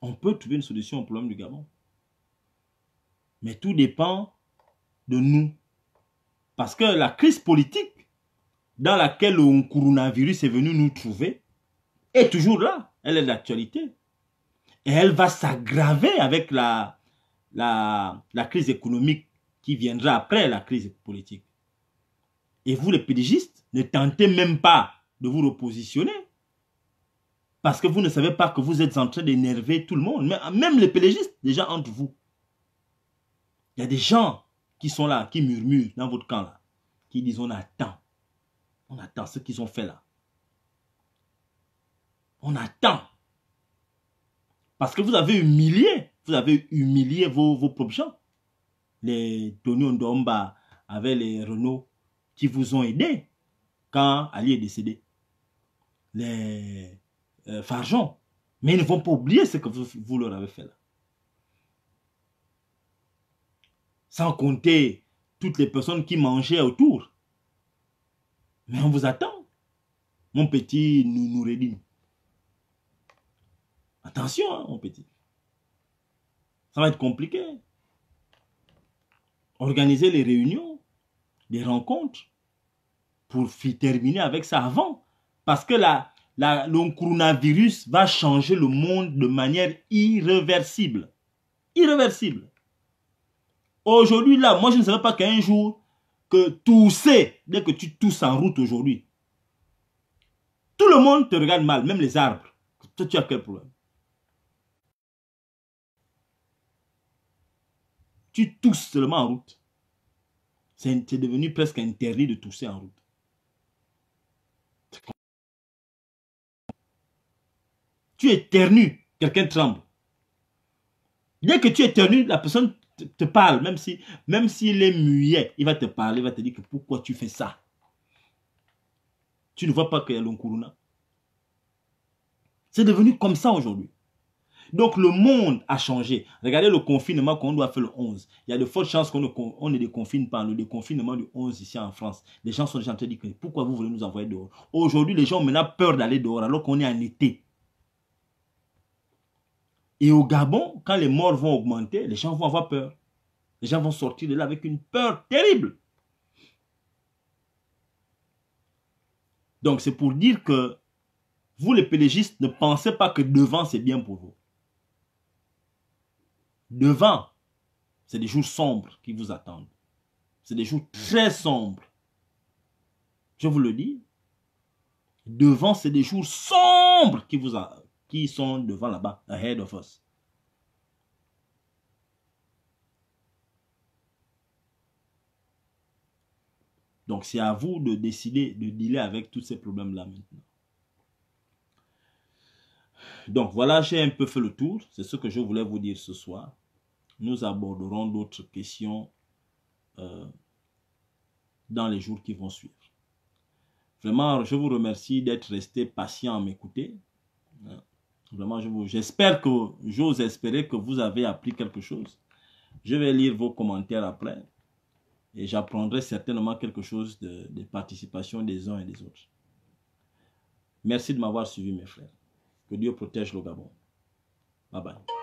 On peut trouver une solution au problème du Gabon. Mais tout dépend de nous. Parce que la crise politique dans laquelle le coronavirus est venu nous trouver est toujours là. Elle est d'actualité. Et elle va s'aggraver avec la, la, crise économique qui viendra après la crise politique. Et vous, les pédigistes, ne tentez même pas de vous repositionner. Parce que vous ne savez pas que vous êtes en train d'énerver tout le monde, même les pélégistes, déjà entre vous. Il y a des gens qui sont là, qui murmurent dans votre camp là, qui disent on attend. On attend ce qu'ils ont fait là. On attend. Parce que vous avez humilié, vous avez humilié vos, propres gens. Les Tony Ndomba avec les Renault qui vous ont aidé quand Ali est décédé. Les euh, Mais ils ne vont pas oublier ce que vous, leur avez fait là. Sans compter toutes les personnes qui mangeaient autour. Mais on vous attend, mon petit nous Nourredine. Attention, hein, mon petit. Ça va être compliqué. Organiser les réunions, les rencontres, pour terminer avec ça avant. Parce que la, la, le coronavirus va changer le monde de manière irréversible. Irréversible. Aujourd'hui, là, moi, je ne savais pas qu'un jour, que tousser, dès que tu tousses en route aujourd'hui, tout le monde te regarde mal, même les arbres. Toi, tu as quel problème Tu tousses seulement en route. C'est devenu presque interdit de tousser en route. tu ternu, quelqu'un tremble. Dès que tu es ternu, la personne te parle, même si, même s'il est muet, il va te parler, il va te dire que pourquoi tu fais ça. Tu ne vois pas qu'il y a l'onkuruna. C'est devenu comme ça aujourd'hui. Donc le monde a changé. Regardez le confinement qu'on doit faire le 11. Il y a de fortes chances qu'on ne, déconfine pas. Le déconfinement du 11 ici en France. Les gens sont déjà en train de dire pourquoi vous voulez nous envoyer dehors Aujourd'hui, les gens ont peur d'aller dehors alors qu'on est en été. Et au Gabon, quand les morts vont augmenter, les gens vont avoir peur. Les gens vont sortir de là avec une peur terrible. Donc c'est pour dire que vous les pélégistes ne pensez pas que devant c'est bien pour vous. Devant, c'est des jours sombres qui vous attendent. C'est des jours très sombres. Je vous le dis. Devant, c'est des jours sombres qui vous, attendent qui sont devant là-bas, ahead of us. Donc c'est à vous de décider de dealer avec tous ces problèmes-là maintenant. Donc voilà, j'ai un peu fait le tour. C'est ce que je voulais vous dire ce soir. Nous aborderons d'autres questions euh, dans les jours qui vont suivre. Vraiment, je vous remercie d'être resté patient à m'écouter. Hein j'espère que, j'ose espérer que vous avez appris quelque chose. Je vais lire vos commentaires après et j'apprendrai certainement quelque chose de, participation des uns et des autres. Merci de m'avoir suivi, mes frères. Que Dieu protège le Gabon. Bye bye.